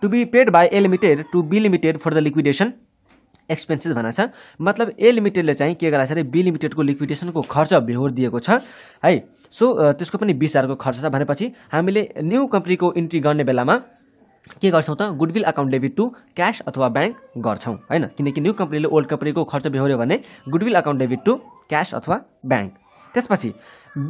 to be paid by A limited to B limited for the liquidation expenses भनेको छ मतलब ए लिमिटेडले चाहिँ के गराएको छ अरे बी लिमिटेडको लिक्विडेसनको खर्च बेहोर दिएको छ है सो त्यसको पनि बिस हजारको खर्च छ भनेपछि हामीले न्यू कम्पनीको इन्ट्री गर्ने बेलामा के गर्छौँ त goodwill account debit to cash अथवा ब्याङ्क गर्छौँ होइन किनकि न्यू कम्पनीले ओल्ड कम्पनीको खर्च बेहोऱ्यो भने goodwill account debit to cash अथवा ब्याङ्क त्यसपछि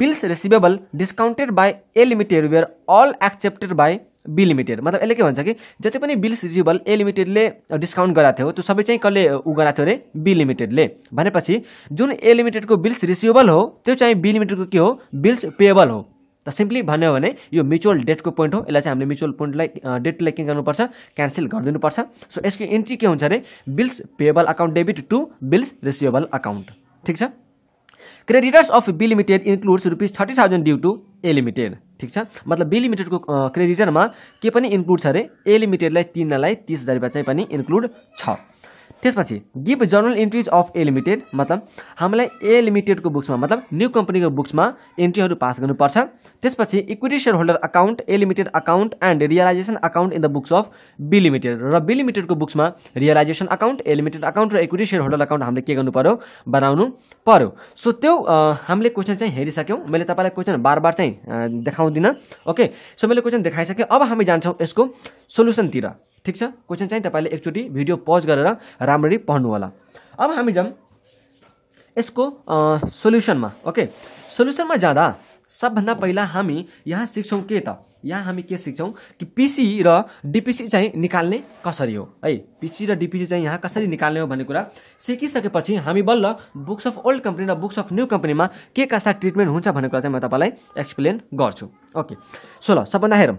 bills receivable discounted by A limited were all accepted by B limited मतलब यसले के भन्छ कि जति पनि बिल्स रिसिभेबल ए लिमिटेडले डिस्काउन्ट गराएको थियो त्यो सबै चाहिँ कसले उ गराएको थियो अरे बी लिमिटेडले भनेपछि जुन ए लिमिटेडको बिल्स रिसिभेबल हो त्यो चाहिँ बी लिमिटेडको के हो बिल्स पेएबल हो त सिम्पली भन्यो भने यो म्युचुअल डेटको पोइन्ट हो यसलाई चाहिँ हामीले म्युचुअल पोइन्टलाई डेटलाई के गर्नुपर्छ क्यान्सल गरिदिनुपर्छ सो यसको एन्ट्री के हुन्छ भने bills payable account debit to bills receivable account ठिक छ creditors of B limited includes rupees thirty thousand due to A limited ठिक छ मतलब बी लिमिटेडको क्रेडिटरमा के पनि इन्क्लुड छ अरे ए लिमिटेडलाई तिनलाई तिस हजार रुपियाँ चाहिँ पनि इन्क्लुड छ त्यसपछि give journal entries of A limited मतलब हामीलाई ए लिमिटेडको बुक्समा मतलब न्यू कम्पनीको बुक्समा इन्ट्रीहरू पास गर्नुपर्छ त्यसपछि equity share holder account A limited account and realisation account in the books of B limited र बी लिमिटेडको बुक्समा realisation account A limited account र इक्विटी सेयर होल्डर अकाउन्ट हामीले के गर्नु पऱ्यो बनाउनु पऱ्यो सो त्यो हामीले क्वेसन चाहिँ हेरिसक्यौँ मैले तपाईँलाई क्वेसन बार बार चाहिँ देखाउँदिनँ ओके सो मैले क्वेसन देखाइसकेँ अब हामी जान्छौँ यसको सोल्युसनतिर ठिक छ क्वेसन चाहिँ तपाईँले एकचोटि भिडियो पज गरेर राम्ररी होला अब हामी जाउँ यसको सोल्युसनमा ओके सोल्युसनमा जाँदा सबभन्दा पहिला हामी यहाँ सिक्छौँ के त यहाँ हामी के सिक्छौँ कि पिसी र डिपिसी चाहिँ निकाल्ने कसरी हो है पिसी र डिपिसी चाहिँ यहाँ कसरी निकाल्ने हो भन्ने कुरा सिकिसकेपछि हामी बल्ल बुक्स अफ ओल्ड कम्पनी र बुक्स अफ न्यू कम्पनीमा के कस्ता ट्रिटमेन्ट हुन्छ भन्ने कुरा चाहिँ म तपाईँलाई एक्सप्लेन गर्छु ओके सो ल सबभन्दा हेरौँ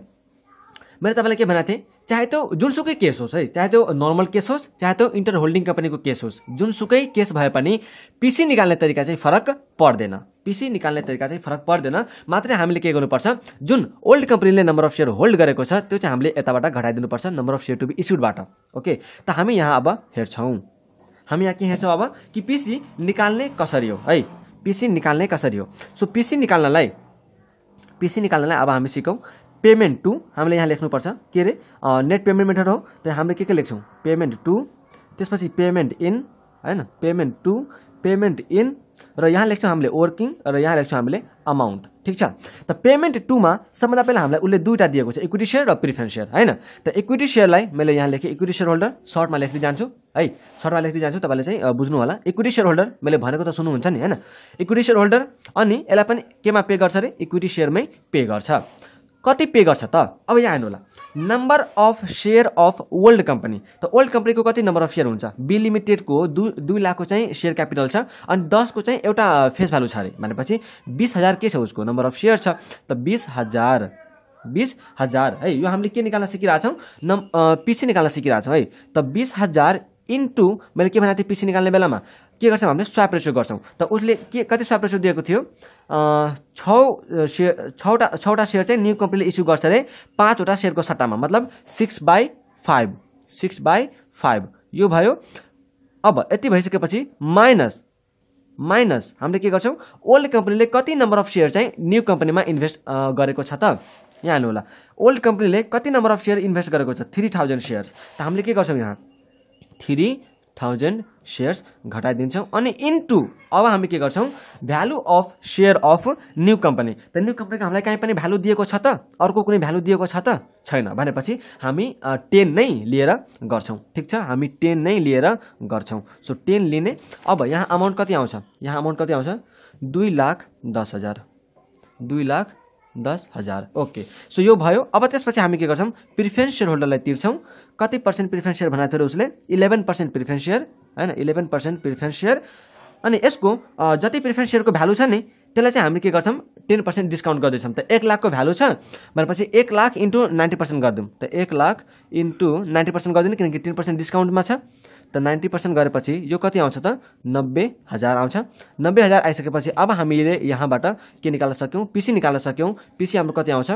मैले तपाईँलाई के भनेको थिएँ चाहे त्यो जुनसुकै केस होस् है चाहे त्यो नर्मल केस होस् चाहे त्यो इन्टर होल्डिङ कम्पनीको केस होस् जुनसुकै केस भए पनि पिसी निकाल्ने तरिका चाहिँ फरक पर्दैन पिसी निकाल्ने तरिका चाहिँ फरक पर्दैन मात्रै हामीले के गर्नुपर्छ जुन ओल्ड कम्पनीले नम्बर अफ सेयर होल्ड गरेको छ त्यो चाहिँ हामीले यताबाट घटाइदिनुपर्छ number of share to B इस्युडबाट ओके त हामी यहाँ अब हेर्छौँ हामी यहाँ के हेर्छौँ अब कि पिसी निकाल्ने कसरी हो है पिसी निकाल्ने कसरी हो सो पिसी निकाल्नलाई पिसी निकाल्नलाई अब हामी सिकौँ पेमेन्ट टु हामीले यहाँ लेख्नुपर्छ के अरे नेट पेमेन्ट मेथड हो त्यहाँ हामीले के के लेख्छौँ पेमेन्ट टु त्यसपछि पेमेन्ट इन होइन पेमेन्ट टु पेमेन्ट इन र यहाँ लेख्छौँ हामीले वर्किङ र यहाँ लेख्छौँ हामीले अमाउन्ट ठिक छ त पेमेन्ट टूमा सबभन्दा पहिला हामीलाई उसले दुईवटा दिएको छ इक्विटी सेयर र प्रिफरेन्स सेयर होइन त इक्विटी सेयरलाई मैले यहाँ लेखेँ इक्विटी सेयर होल्डर सर्टमा लेख्दै जान्छु है सर्टमा लेख्दै जान्छु तपाईँले चाहिँ बुझ्नु होला इक्विटी सेयर होल्डर मैले भनेको त सुन्नुहुन्छ नि होइन इक्विटी सेयर होल्डर अनि यसलाई पनि केमा पे गर्छ अरे इक्विटी सेयरमै पे गर्छ कति पे गर्छ त अब यहाँ हेर्नु होला number of share of old company त ओल्ड कम्पनीको कति नम्बर अफ सेयर हुन्छ बी लिमिटेडको दुई दुई लाखको चाहिँ सेयर क्यापिटल छ अनि दसको चाहिँ एउटा फेस भ्यालु छ अरे भनेपछि बिस हजार के छ उसको नम्बर अफ सेयर छ त बिस हजार बिस हजार है यो हामीले के निकाल्न सिकिरहेछौँ नम् पिसी निकाल्न सिकिरहेछौँ है त बिस हजार इन्टु मैले के भनेको थिएँ पिसी निकाल्ने बेलामा के गर्छौँ हामीले स्वाप रेसियो गर्छौँ त उसले के कति स्वाप रेसियो दिएको थियो छ सेयर छवटा छवटा सेयर चाहिँ न्यु कम्पनीले इस्यु गर्छ अरे पाँचवटा सेयरको सट्टामा मतलब six by five six by five यो भयो अब यति भइसकेपछि माइनस माइनस हामीले के गर्छौँ ओल्ड कम्पनीले कति नम्बर अफ सेयर चाहिँ न्यू कम्पनीमा इन्भेस्ट गरेको छ त यहाँ हाल्नु होला ओल्ड कम्पनीले कति नम्बर अफ सेयर इन्भेस्ट गरेको छ थ्री थाउजन्ड सेयर्स त हामीले के गर्छौँ यहाँ थ्री थाउजन्ड सेयर्स घटाइदिन्छौँ अनि इन्टु अब हामी के गर्छौँ value of share of new company त न्यु कम्पनीको हामीलाई काहीँ पनि भ्यालु दिएको छ त अर्को कुनै भ्यालु दिएको छ त छैन भनेपछि हामी टेन नै लिएर गर्छौँ ठिक छ हामी टेन नै लिएर गर्छौँ सो टेन लिने अब यहाँ अमाउन्ट कति आउँछ यहाँ अमाउन्ट कति आउँछ दुई लाख दस हजार दुई लाख दस हजार ओके सो यो भयो अब त्यसपछि हामी के गर्छौँ प्रिफरेन्स सेयर होल्डरलाई तिर्छौँ कति पर्सेन्ट प्रिफरेन्स सेयर भनेको थियो उसले इलेभेन पर्सेन्ट प्रिफरेन्स सेयर होइन इलेभेन पर्सेन्ट प्रिफरेन्स सेयर अनि यसको जति प्रिफरेन्स सेयरको भ्यालु छ नि त्यसलाई चाहिँ हामीले के गर्छौँ टेन पर्सेन्ट डिस्काउन्ट गर्दैछौँ त एक लाखको भ्यालु छ भनेपछि एक लाख इन्टु नाइन्टी पर्सेन्ट गरिदिउँ त एक लाख इन्टु नाइन्टी पर्सेन्ट गरिदिनु किनकि टेन पर्सेन्ट डिस्काउन्टमा छ त नाइन्टी पर्सेन्ट गरेपछि यो कति आउँछ त नब्बे हजार आउँछ नब्बे हजार आइसकेपछि अब हामीले यहाँबाट के निकाल्न सक्यौँ पिसी निकाल्न सक्यौँ पिसी हाम्रो कति आउँछ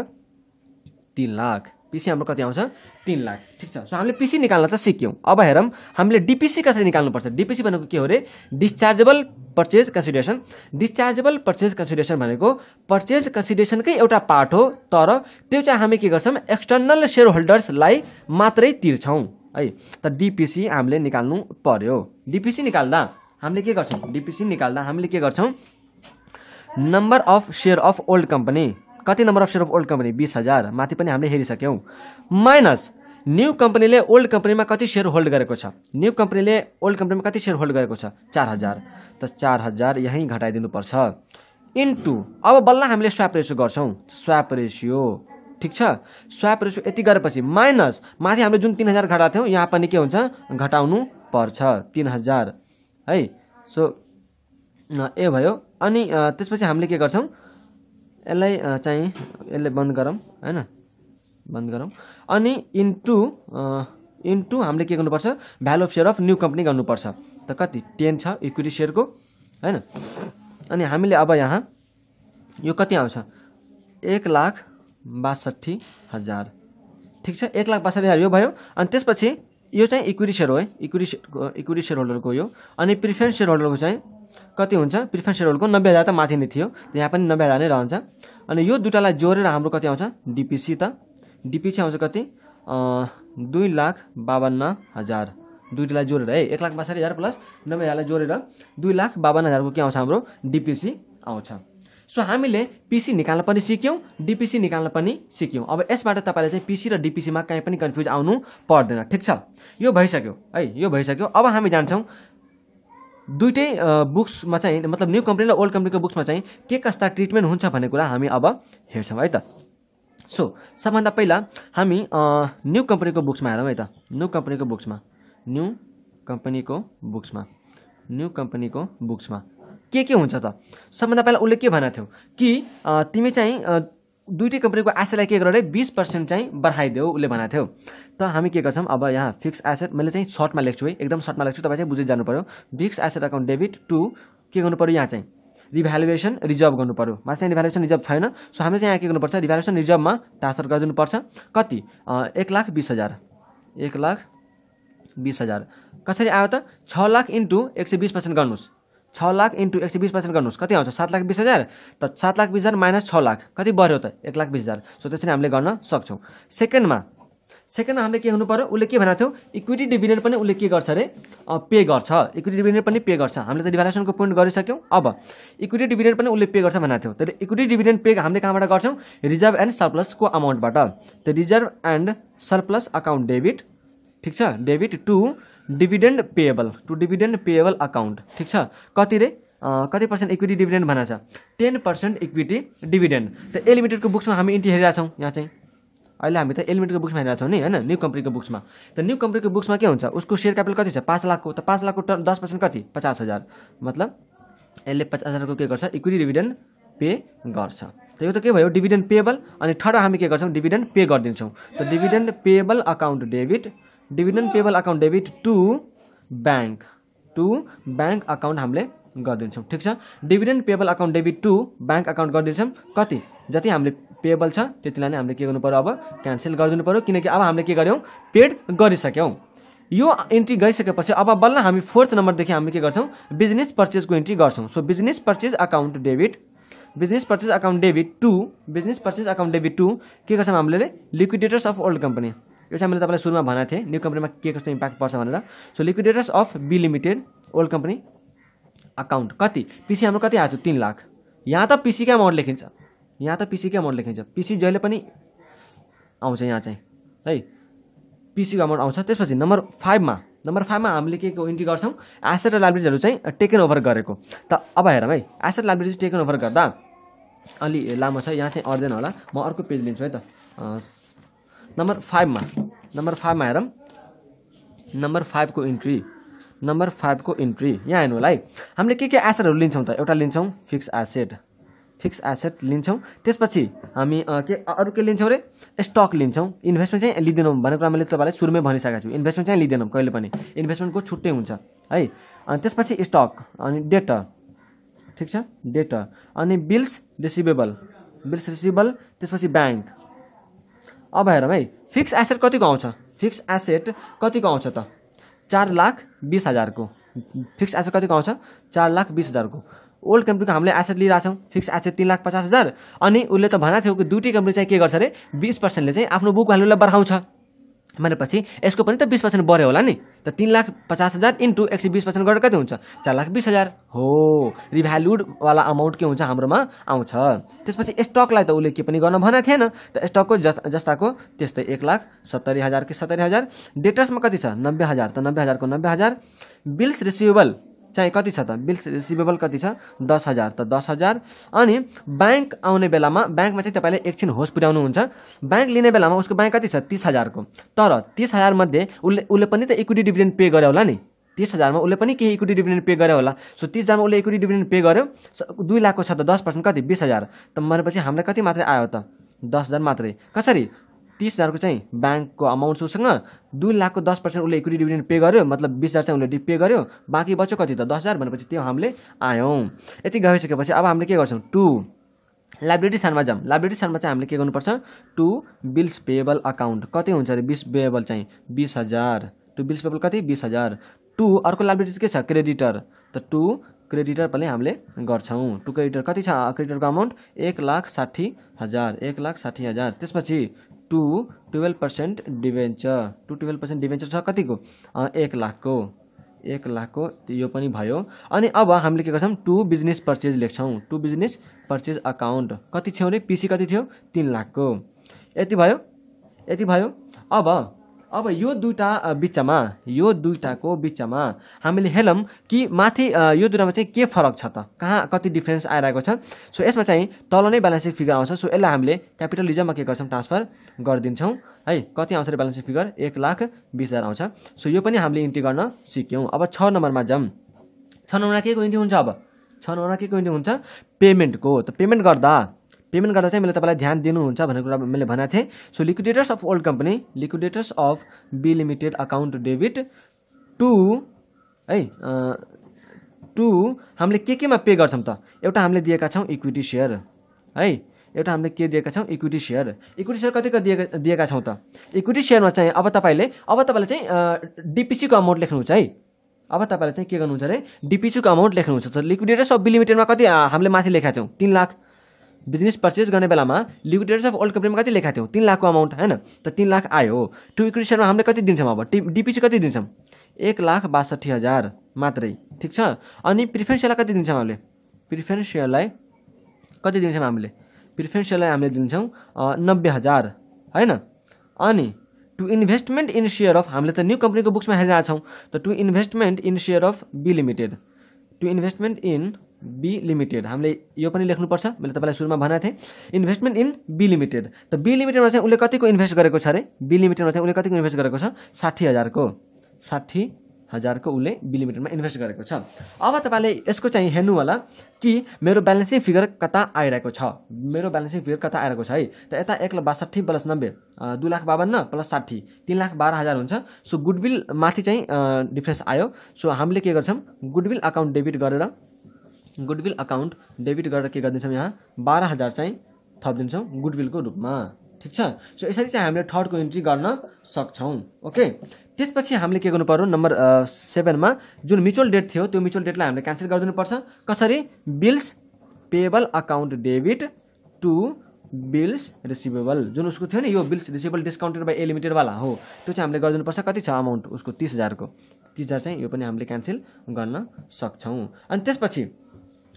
तिन लाख पिसी हाम्रो कति आउँछ तिन लाख ठिक छ सो हामीले पिसी निकाल्न त सिक्यौँ अब हेरौँ हामीले डिपिसी कसरी निकाल्नुपर्छ डिपिसी भनेको के हो अरे dischargeable purchase consideration dischargeable purchase consideration भनेको पर्चेज कन्सिडरेसनकै एउटा पार्ट हो तर त्यो चाहिँ हामी के गर्छौँ एक्सटर्नल सेयर होल्डर्सलाई मात्रै तिर्छौँ है त डिपिसी हामीले निकाल्नु पर्यो डिपिसी निकाल्दा हामीले के गर्छौँ डिपिसी निकाल्दा हामीले के गर्छौँ number of share of old company कति number of share of old company बिस हजार माथि पनि हामीले हेरिसक्यौँ माइनस न्यू कम्पनीले ओल्ड कम्पनीमा कति सेयर होल्ड गरेको छ न्यू कम्पनीले ओल्ड कम्पनीमा कति सेयर होल्ड गरेको छ चार हजार त चार हजार यहीँ घटाइदिनुपर्छ इन्टु अब बल्ल हामीले स्वाप रेसियो गर्छौँ स्वाप रेसियो ठिक छ स्वाप रेसो यति गरेपछि माइनस माथि हामीले जुन तिन हजार घटाएको थियौँ यहाँ पनि के हुन्छ घटाउनु पर्छ तिन हजार है सो ए भयो अनि त्यसपछि हामीले के गर्छौँ यसलाई चाहिँ यसले बन्द गरौँ होइन बन्द गरौँ अनि इन्टु इन्टु हामीले के गर्नुपर्छ value of share of new company गर्नुपर्छ त कति टेन छ इक्विटी सेयरको होइन अनि हामीले अब यहाँ यो कति आउँछ एक लाख बासठी हजार ठिक छ एक लाख बासठी हजार यो भयो अनि त्यसपछि यो चाहिँ इक्विटी सेयर हो है इक्विटी सेयर इक्विटी सेयर होल्डरको यो अनि प्रिफरेन्स सेयर होल्डरको चाहिँ कति हुन्छ प्रिफरेन्स सेयर होल्डरको नब्बे हजार त माथि नै थियो यहाँ पनि नब्बे हजार नै रहन्छ अनि यो दुइटालाई जोडेर हाम्रो कति आउँछ डिपिसी त डिपिसी आउँछ कति दुई लाख बावन्न हजार दुइटालाई जोडेर है एक लाख बासठी हजार प्लस नब्बे हजारलाई जोडेर दुई लाख बावन्न हजारको के आउँछ हाम्रो डिपिसी आउँछ सो हामीले पिसी निकाल्न पनि सिक्यौँ डिपिसी निकाल्न पनि सिक्यौँ अब यसबाट तपाईँले चाहिँ पिसी र डिपिसीमा कहीँ पनि कन्फ्युज आउनु पर्दैन ठिक छ यो भइसक्यो है यो भइसक्यो अब हामी जान्छौँ दुइटै बुक्समा चाहिँ मतलब न्यू कम्पनी र ओल्ड कम्पनीको बुक्समा चाहिँ के कस्ता ट्रिटमेन्ट हुन्छ भन्ने कुरा हामी अब हेर्छौँ है त सो सबभन्दा पहिला हामी न्यू कम्पनीको बुक्समा हेरौँ है त न्यू कम्पनीको बुक्समा न्यू कम्पनीको बुक्समा न्यू कम्पनीको बुक्समा के के हुन्छ त सबभन्दा पहिला उसले के भनेको थियो कि तिमी चाहिँ दुइटै कम्पनीको एसेटलाई के गरेर बिस पर्सेन्ट चाहिँ बढाइदेऊ उसले भनेको थियो त हामी के गर्छौँ अब यहाँ फिक्स एसेट मैले चाहिँ सर्टमा लेख्छु है एकदम सर्टमा लेख्छु तपाईँ चाहिँ बुझ्दै जानु पऱ्यो fix asset account debit to के गर्नु पऱ्यो यहाँ चाहिँ रिभ्यालुएसन रिजर्भ गर्नु पऱ्यो मलाई चाहिँ रिभ्यालुएसन रिजर्भ छैन सो हामीले चाहिँ यहाँ के गर्नुपर्छ रिभ्यालुएसन रिजर्भमा ट्रान्सफर गरिदिनुपर्छ कति एक लाख बिस हजार एक लाख बिस हजार कसरी आयो त छ लाख इन्टु एक सय बिस पर्सेन्ट गर्नुहोस् छ लाख इन्टु एक सय बिस पर्सेन्ट गर्नुहोस् कति आउँछ सात लाख बिस हजार त सात लाख बिस हजार माइनस छ लाख कति बढ्यो त एक लाख बिस हजार सो त्यसरी हामीले गर्न सक्छौँ सेकेन्डमा सेकेन्डमा हामीले के हुनु पऱ्यो उसले के भनेको थियो इक्विटी डिभिडेन्ड पनि उसले के गर्छ अरे पे गर्छ इक्विटी डिभिडेन्ड पनि पे गर्छ हामीले त डिभालेसनको पोइन्ट गरिसक्यौँ अब इक्विटी डिभिडेन्ड पनि उसले पे गर्छ भनेको थियो तर इक्विटी डिभिडेन्ड पे हामीले कहाँबाट गर्छौँ रिजर्भ एन्ड सरप्लसको अमाउन्टबाट त्यो reserve and surplus account debit ठिक छ debit to dividend payable to dividend payable account ठिक छ कति रे कति पर्सेन्ट इक्विटी डिभिडेन्ड भनेको छ टेन पर्सेन्ट इक्विटी डिभिडेन्ड त एलिमिटेडको बुक्समा हामी इन्ट्री हेरिरहेछौँ यहाँ चाहिँ अहिले हामी त एलिमिटेडको बुक्समा छौँ नि होइन न्यू कम्पनीको बुक्समा त न्यू कम्पनीको बुक्समा के हुन्छ उसको सेयर क्यापिटल कति छ पाँच लाखको त पाँच लाखको ट दस पर्सेन्ट कति पचास हजार मतलब यसले पचास हजारको के गर्छ इक्विटी डिभिडेन्ड पे गर्छ त यो त के भयो डिभिडेन्ड पेएबल अनि थर्ड हामी के गर्छौँ डिभिडेन्ड पे गरिदिन्छौँ त dividend payable account debit dividend payable account debit to bank to bank account हामीले गरिदिन्छौँ ठिक छ dividend payable account debit to bank account गरिदिन्छौँ कति जति हामीले पेबल छ त्यतिलाई नै हामीले के गर्नु पऱ्यो अब क्यान्सल गरिदिनु पऱ्यो किनकि अब हामीले के गऱ्यौँ पेड गरिसक्यौँ यो इन्ट्री गरिसकेपछि अब बल्ल हामी फोर्थ नम्बरदेखि हामी के गर्छौँ बिजनेस पर्चेजको इन्ट्री गर्छौँ so business purchase account debit business purchase account debit to business purchase account debit to के गर्छौँ हामीले लिक्विडेटर्स अफ ओल्ड कम्पनी यो चाहिँ मैले तपाईँलाई सुरुमा भनेको थिएँ न्यू कम्पनीमा के कस्तो इम्प्याक्ट पर्छ भनेर so liquidators of B limited old company account कति पिसी हाम्रो कति आएको छ तिन लाख यहाँ त पिसीकै अमाउन्ट लेखिन्छ यहाँ त पिसीकै अमाउन्ट लेखिन्छ पिसी जहिले पनि आउँछ यहाँ चाहिँ है पिसीको अमाउन्ट आउँछ त्यसपछि नम्बर फाइभमा नम्बर फाइभमा हामीले के को इन्ट्री गर्छौँ एसेट र लाइब्रेरीहरू चाहिँ टेकन ओभर गरेको त अब हेरौँ है एसेट लाइब्रेरी टेकन ओभर गर्दा अलि लामो छ यहाँ चाहिँ अर्दैन होला म अर्को पेज लिन्छु है त नम्बर फाइभमा नम्बर फाइभमा हेरौँ नम्बर फाइभको इन्ट्री नम्बर फाइभको इन्ट्री यहाँ हेर्नु होला है हामीले के के एसेटहरू लिन्छौँ त एउटा लिन्छौँ फिक्स एसेट फिक्स एसेट लिन्छौँ त्यसपछि हामी के अरू के लिन्छौँ रे स्टक लिन्छौँ इन्भेस्टमेन्ट चाहिँ लिँदैनौँ भन्ने कुरा मैले तपाईँलाई सुरुमै भनिसकेको छु इन्भेस्टमेन्ट चाहिँ लिँदैनौँ कहिले पनि इन्भेस्टमेन्टको छुट्टै हुन्छ है अनि त्यसपछि स्टक अनि डेटा ठिक छ डेटा अनि बिल्स रिसिभेबल बिल्स रिसिभेबल त्यसपछि ब्याङ्क अब हेरौँ है फिक्स एसेट कतिको आउँछ फिक्स एसेट कतिको आउँछ त चार लाख बिस हजारको फिक्स एसेट कतिको आउँछ चार लाख बिस हजारको ओल्ड कम्पनीको हामीले एसेट लिइरहेछौँ फिक्स एसेट तिन लाख पचास हजार अनि उसले त भनेको थियो कि दुइटै कम्पनी चाहिँ के गर्छ अरे बिस पर्सेन्टले चाहिँ आफ्नो बुक भ्यालुलाई बढाउँछ भनेपछि यसको पनि त बिस पर्सेन्ट बढ्यो होला नि त तिन लाख पचास हजार इन्टु एक सय बिस पर्सेन्ट गरेर कति हुन्छ चार लाख बिस हजार हो रिभ्यालुडवाला अमाउन्ट के हुन्छ हाम्रोमा आउँछ त्यसपछि स्टकलाई त उसले के पनि गर्न भनेको थिएन त स्टकको जस जस्ताको त्यस्तै एक लाख सत्तरी हजार कि सत्तरी हजार डेटर्समा कति छ नब्बे हजार त नब्बे हजारको नब्बे हजार बिल्स रिसिभेबल चाहिँ कति छ त बिल्स रिसिभेबल कति छ दस हजार त दस हजार अनि ब्याङ्क आउने बेलामा ब्याङ्कमा चाहिँ तपाईँले एकछिन होस पुर्याउनुहुन्छ ब्याङ्क लिने बेलामा उसको ब्याङ्क कति छ तिस हजारको तर तिस हजारमध्ये उसले उसले पनि त इक्विटी डिभिडेन्ड पे गर्यो होला नि तिस हजारमा उसले पनि केही इक्विटी डिभिडेन्ड पे गर्यो होला सो तिस हजारमा उसले इक्विटी डिभिडेन्ड पे गर्यो दुई लाखको छ त दस पर्सेन्ट कति बिस हजार त भनेपछि हामीलाई कति मात्रै आयो त दस हजार मात्रै कसरी तिस हजारको चाहिँ ब्याङ्कको अमाउन्ट उसँग दुई लाखको दस पर्सेन्ट उसले इक्विटी डिभिडेन्ट पे गर्यो मतलब बिस हजार चाहिँ उसले डिपे गर्यो बाँकी बच्यो कति त दस हजार भनेपछि त्यो हामीले आयौँ यति गइसकेपछि अब हामीले के गर्छौँ टु लाइब्रेरी सानमा जाउँ लाइब्रेरी सानमा चाहिँ हामीले के गर्नुपर्छ टु बिल्स पेएबल अकाउन्ट कति हुन्छ अरे बिस पेएबल चाहिँ बिस हजार टु बिल्स पेएबल कति बिस हजार टु अर्को लाइब्रेरी के छ क्रेडिटर त टु क्रेडिटर पनि हामीले गर्छौँ टु क्रेडिटर कति छ क्रेडिटरको अमाउन्ट एक लाख साठी हजार एक लाख साठी हजार त्यसपछि to twelve percent debenture to twelve percent debenture छ कतिको एक लाखको एक लाखको यो पनि भयो अनि अब हामीले के गर्छौँ टु बिजनेस पर्चेज लेख्छौँ टु बिजनेस पर्चेज अकाउन्ट कति थियो अरे पिसी कति थियो तिन लाखको यति भयो यति भयो अब अब यो दुईवटा बिचमा यो दुईवटाको बिचमा हामीले हेरौँ कि माथि यो दुईवटामा चाहिँ के फरक छ त कहाँ कति डिफ्रेन्स आइरहेको छ सो यसमा चाहिँ तल नै ब्यालेन्सिङ फिगर आउँछ सो यसलाई हामीले क्यापिटलिजममा के गर्छौँ ट्रान्सफर गरिदिन्छौँ है कति आउँछ ब्यालेन्सिङ फिगर एक लाख बिस हजार आउँछ सो यो पनि हामीले इन्ट्री गर्न सिक्यौँ अब छ नम्बरमा जाउँ छ नम्बरमा के को इन्ट्री हुन्छ अब छ नम्बरमा के को इन्ट्री हुन्छ पेमेन्टको त पेमेन्ट गर्दा पेमेन्ट गर्दा चाहिँ मैले तपाईँलाई ध्यान दिनुहुन्छ भन्ने कुरा मैले भनेको थिएँ so liquidators of old company liquidators of B limited account debit to है टु हामीले के केमा पे गर्छौँ त एउटा हामीले दिएका छौँ इक्विटी सेयर है एउटा हामीले के दिएका छौँ इक्विटी सेयर इक्विटी सेयर कतिको दिएका दिएका छौँ त इक्विटी सेयरमा चाहिँ अब तपाईँले अब तपाईँले चाहिँ डिपिसीको अमाउन्ट लेख्नुहुन्छ है अब तपाईँले चाहिँ के गर्नुहुन्छ अरे डिपिसीको अमाउन्ट लेख्नुहुन्छ लिक्विडेटर्स अफ बी लिमिटेडमा कति हामीले माथि लेखेका थियौँ तिन लाख बिजनेस पर्चेस गर्ने बेलामा लिक्विडेटर्स अफ ओल्ड कम्पनीमा कति लेखाएको थियौँ तिन लाखको अमाउन्ट होइन त तिन लाख आयो हो टु इक्विसनमा हामीले कति दिन्छौँ अब टि डिपी चाहिँ कति दिन्छौँ एक लाख बासठी हजार मात्रै ठिक छ अनि प्रिफरेन्सियललाई कति दिन्छौँ हामीले प्रिफरेन्स कति दिन्छौँ हामीले प्रिफरेन्सियललाई हामीले दिन्छौँ नब्बे हजार होइन अनि to investment in share of हामीले त न्यू कम्पनीको बुक्समा हेरिरहेछौँ त to investment in share of B limited to investment in B limited हामीले यो पनि लेख्नुपर्छ मैले तपाईँलाई सुरुमा भनेको थिएँ इन्भेस्टमेन्ट इन बी लिमिटेड त बी लिमिटेडमा चाहिँ उसले कतिको इन्भेस्ट गरेको छ अरे बी लिमिटेडमा चाहिँ उसले कतिको इन्भेस्ट गरेको छ साठी हजारको साठी हजारको उसले बी लिमिटेडमा इन्भेस्ट गरेको छ अब तपाईँले यसको चाहिँ हेर्नु होला कि मेरो ब्यालेन्सिङ फिगर कता आइरहेको छ मेरो ब्यालेन्सिङ फिगर कता आइरहेको छ है त यता एक लाख बासठी प्लस नब्बे दुई लाख बावन्न प्लस साठी तिन लाख बाह्र हजार हुन्छ सो गुडविल माथि चाहिँ डिफ्रेन्स आयो सो हामीले के गर्छौँ गुडविल अकाउन्ट डेबिट गरेर गुडविल अकाउन्ट डेबिट गरेर के गरिदिन्छौँ यहाँ बाह्र हजार चाहिँ थपिदिन्छौँ गुडविलको रूपमा ठिक छ सो यसरी चाहिँ हामीले थर्डको इन्ट्री गर्न सक्छौँ ओके त्यसपछि हामीले के गर्नु पऱ्यो नम्बर सेभेनमा जुन म्युचुअल डेट थियो त्यो म्युचुअल डेटलाई हामीले क्यान्सल गरिदिनुपर्छ कसरी bills payable account debit to bills receivable जुन उसको थियो नि यो बिल्स रिसिभेबल डिस्काउन्टेड बाई एलिमिटेडवाला हो त्यो चाहिँ हामीले गरिदिनुपर्छ कति छ अमाउन्ट उसको तिस हजारको तिस हजार चाहिँ यो पनि हामीले क्यान्सल गर्न सक्छौँ अनि त्यसपछि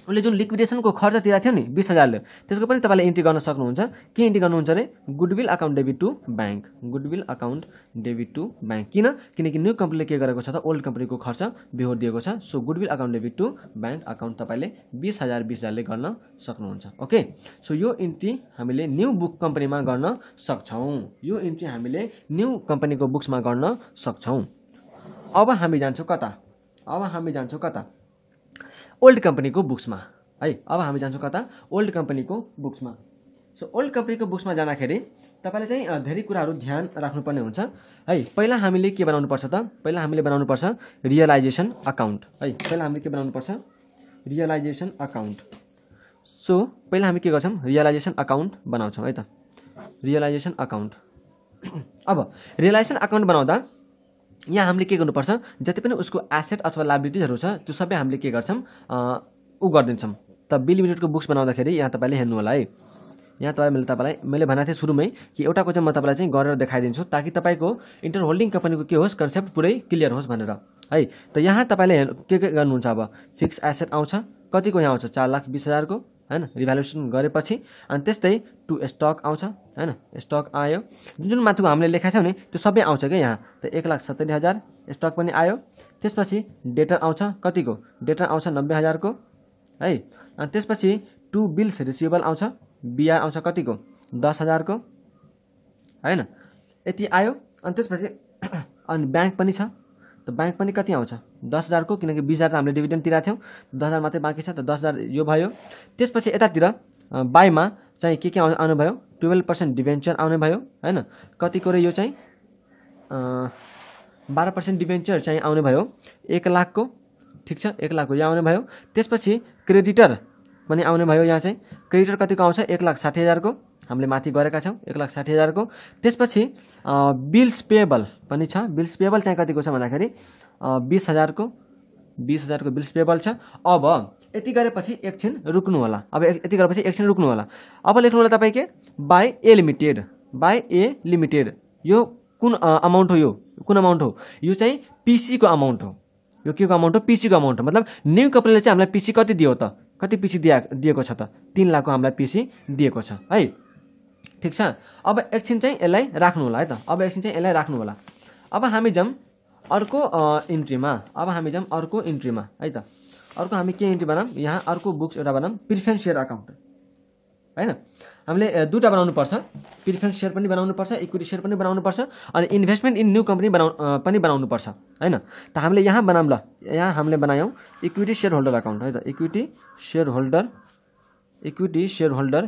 उसले जुन लिक्विडेसनको खर्च तिरेको थियो नि बिस हजारले त्यसको पनि तपाईँले इन्ट्री गर्न सक्नुहुन्छ के इन्ट्री गर्नुहुन्छ भने goodwill account debit to bank goodwill account debit to bank किन किनकि न्यू कम्पनीले के गरेको छ त ओल्ड कम्पनीको खर्च बेहोर दिएको छ so goodwill account debit to bank account तपाईँले बिस हजार बिस हजारले गर्न सक्नुहुन्छ ओके सो यो इन्ट्री हामीले न्यू बुक कम्पनीमा गर्न सक्छौँ यो इन्ट्री हामीले न्यू कम्पनीको बुक्समा गर्न सक्छौँ अब हामी जान्छौँ कता अब हामी जान्छौँ कता ओल्ड कम्पनीको बुक्समा है अब हामी जान्छौँ कता ओल्ड कम्पनीको बुक्समा सो ओल्ड कम्पनीको बुक्समा जाँदाखेरि तपाईँले चाहिँ धेरै कुराहरू ध्यान राख्नुपर्ने हुन्छ है पहिला हामीले के बनाउनुपर्छ त पहिला हामीले बनाउनुपर्छ रियलाइजेसन अकाउन्ट है पहिला हामीले के बनाउनुपर्छ रियलाइजेसन अकाउन्ट सो पहिला हामी के गर्छौँ रियलाइजेसन अकाउन्ट बनाउँछौँ है त रियलाइजेसन अकाउन्ट अब रियलाइजेसन अकाउन्ट बनाउँदा यहाँ हामीले के गर्नुपर्छ जति पनि उसको एसेट अथवा लाइबिलिटिजहरू छ त्यो सबै हामीले के गर्छौँ ऊ गरिदिन्छौँ त बिल मिनटको बुक्स बनाउँदाखेरि यहाँ तपाईँले हेर्नु होला है यहाँ तपाईँ मैले तपाईँलाई मैले भनेको थिएँ सुरुमै कि एउटाको चाहिँ म तपाईँलाई चाहिँ गरेर देखाइदिन्छु ताकि तपाईँको इन्टर होल्डिङ कम्पनीको के होस् कन्सेप्ट पुरै क्लियर होस् भनेर है त यहाँ तपाईँले के के गर्नुहुन्छ अब फिक्स एसेट आउँछ कतिको यहाँ आउँछ चार लाख बिस हजारको होइन रिभ्यालुएसन गरेपछि अनि त्यस्तै टु स्टक आउँछ होइन स्टक आयो जुन जुन माथिको हामीले लेखाएको छौँ नि त्यो सबै आउँछ क्या यहाँ त एक लाख सत्तरी हजार स्टक पनि आयो त्यसपछि डेटर आउँछ कतिको डेटर आउँछ नब्बे हजारको है अनि त्यसपछि टु बिल्स रिसिभेबल आउँछ बिआर आउँछ कतिको दस हजारको होइन यति आयो अनि त्यसपछि अनि ब्याङ्क पनि छ त ब्याङ्क पनि कति आउँछ दस हजारको किनकि बिस हजार त हामीले डिभिडेन्ड तिरेको थियौँ दस हजार मात्रै बाँकी छ त दस हजार यो भयो त्यसपछि यतातिर बाईमा चाहिँ के के आउ आउनुभयो टुवेल्भ पर्सेन्ट डिभेन्चर आउने भयो होइन कतिको र यो चाहिँ बाह्र पर्सेन्ट डिभेन्चर चाहिँ आउने भयो एक लाखको ठिक छ एक लाखको यो आउने भयो त्यसपछि क्रेडिटर पनि आउने भयो यहाँ चाहिँ क्रेडिटर कतिको आउँछ एक लाख साठी हजारको हामीले माथि गरेका छौँ एक लाख साठी हजारको त्यसपछि बिल्स पेएबल पनि छ बिल्स पेएबल चाहिँ कतिको छ भन्दाखेरि बिस हजारको बिस हजारको बिल्स पेबल छ अब यति गरेपछि एकछिन रुक्नु होला अब यति गरेपछि एकछिन रुक्नु होला अब लेख्नु होला तपाईँ के by A limited by A limited यो कुन अमाउन्ट हो यो कुन अमाउन्ट हो यो चाहिँ पिसीको अमाउन्ट हो यो के को अमाउन्ट हो पिसीको अमाउन्ट हो मतलब न्यु कम्पनीले चाहिँ हामीलाई पिसी कति दियो त कति पिसी दिएको छ त तिन लाखको हामीलाई पिसी दिएको छ है ठिक छ अब एकछिन चाहिँ यसलाई राख्नु होला है त अब एकछिन चाहिँ यसलाई राख्नु होला अब हामी जाउँ अर्को इन्ट्रीमा अब हामी जाउँ अर्को इन्ट्रीमा है त अर्को हामी के इन्ट्री बनाऊँ यहाँ अर्को बुक्स एउटा बनाऊँ प्रिफेन्स सेयर अकाउन्ट होइन हामीले दुइटा बनाउनुपर्छ प्रिफरेन्स सेयर पनि बनाउनुपर्छ इक्विटी सेयर पनि बनाउनुपर्छ अनि इन्भेस्टमेन्ट इन न्यू कम्पनी बनाउ पनि बनाउनुपर्छ होइन त हामीले यहाँ बनाऊँ ल यहाँ हामीले बनायौँ इक्विटी सेयर होल्डर अकाउन्ट है त equity share holder equity share holder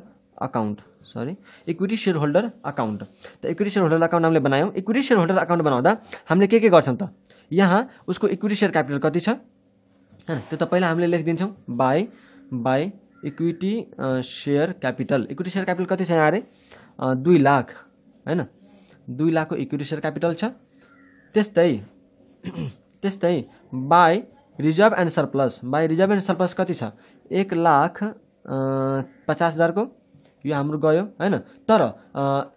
account sorry equity share holder account त इक्विटी सेयर होल्डर अकाउन्ट हामीले बनायौँ इक्विटी सेयर होल्डर अकाउन्ट बनाउँदा हामीले के के गर्छौँ त यहाँ उसको इक्विटी सेयर क्यापिटल कति छ होइन त्यो त पहिला हामीले लेखिदिन्छौँ by by equity share capital equity share capital कति छ यहाँ अरे दुई लाख होइन दुई लाखको इक्विटी सेयर क्यापिटल छ त्यस्तै त्यस्तै by reserve and surplus by reserve and surplus कति छ एक लाख पचास हजारको यो हाम्रो गयो होइन तर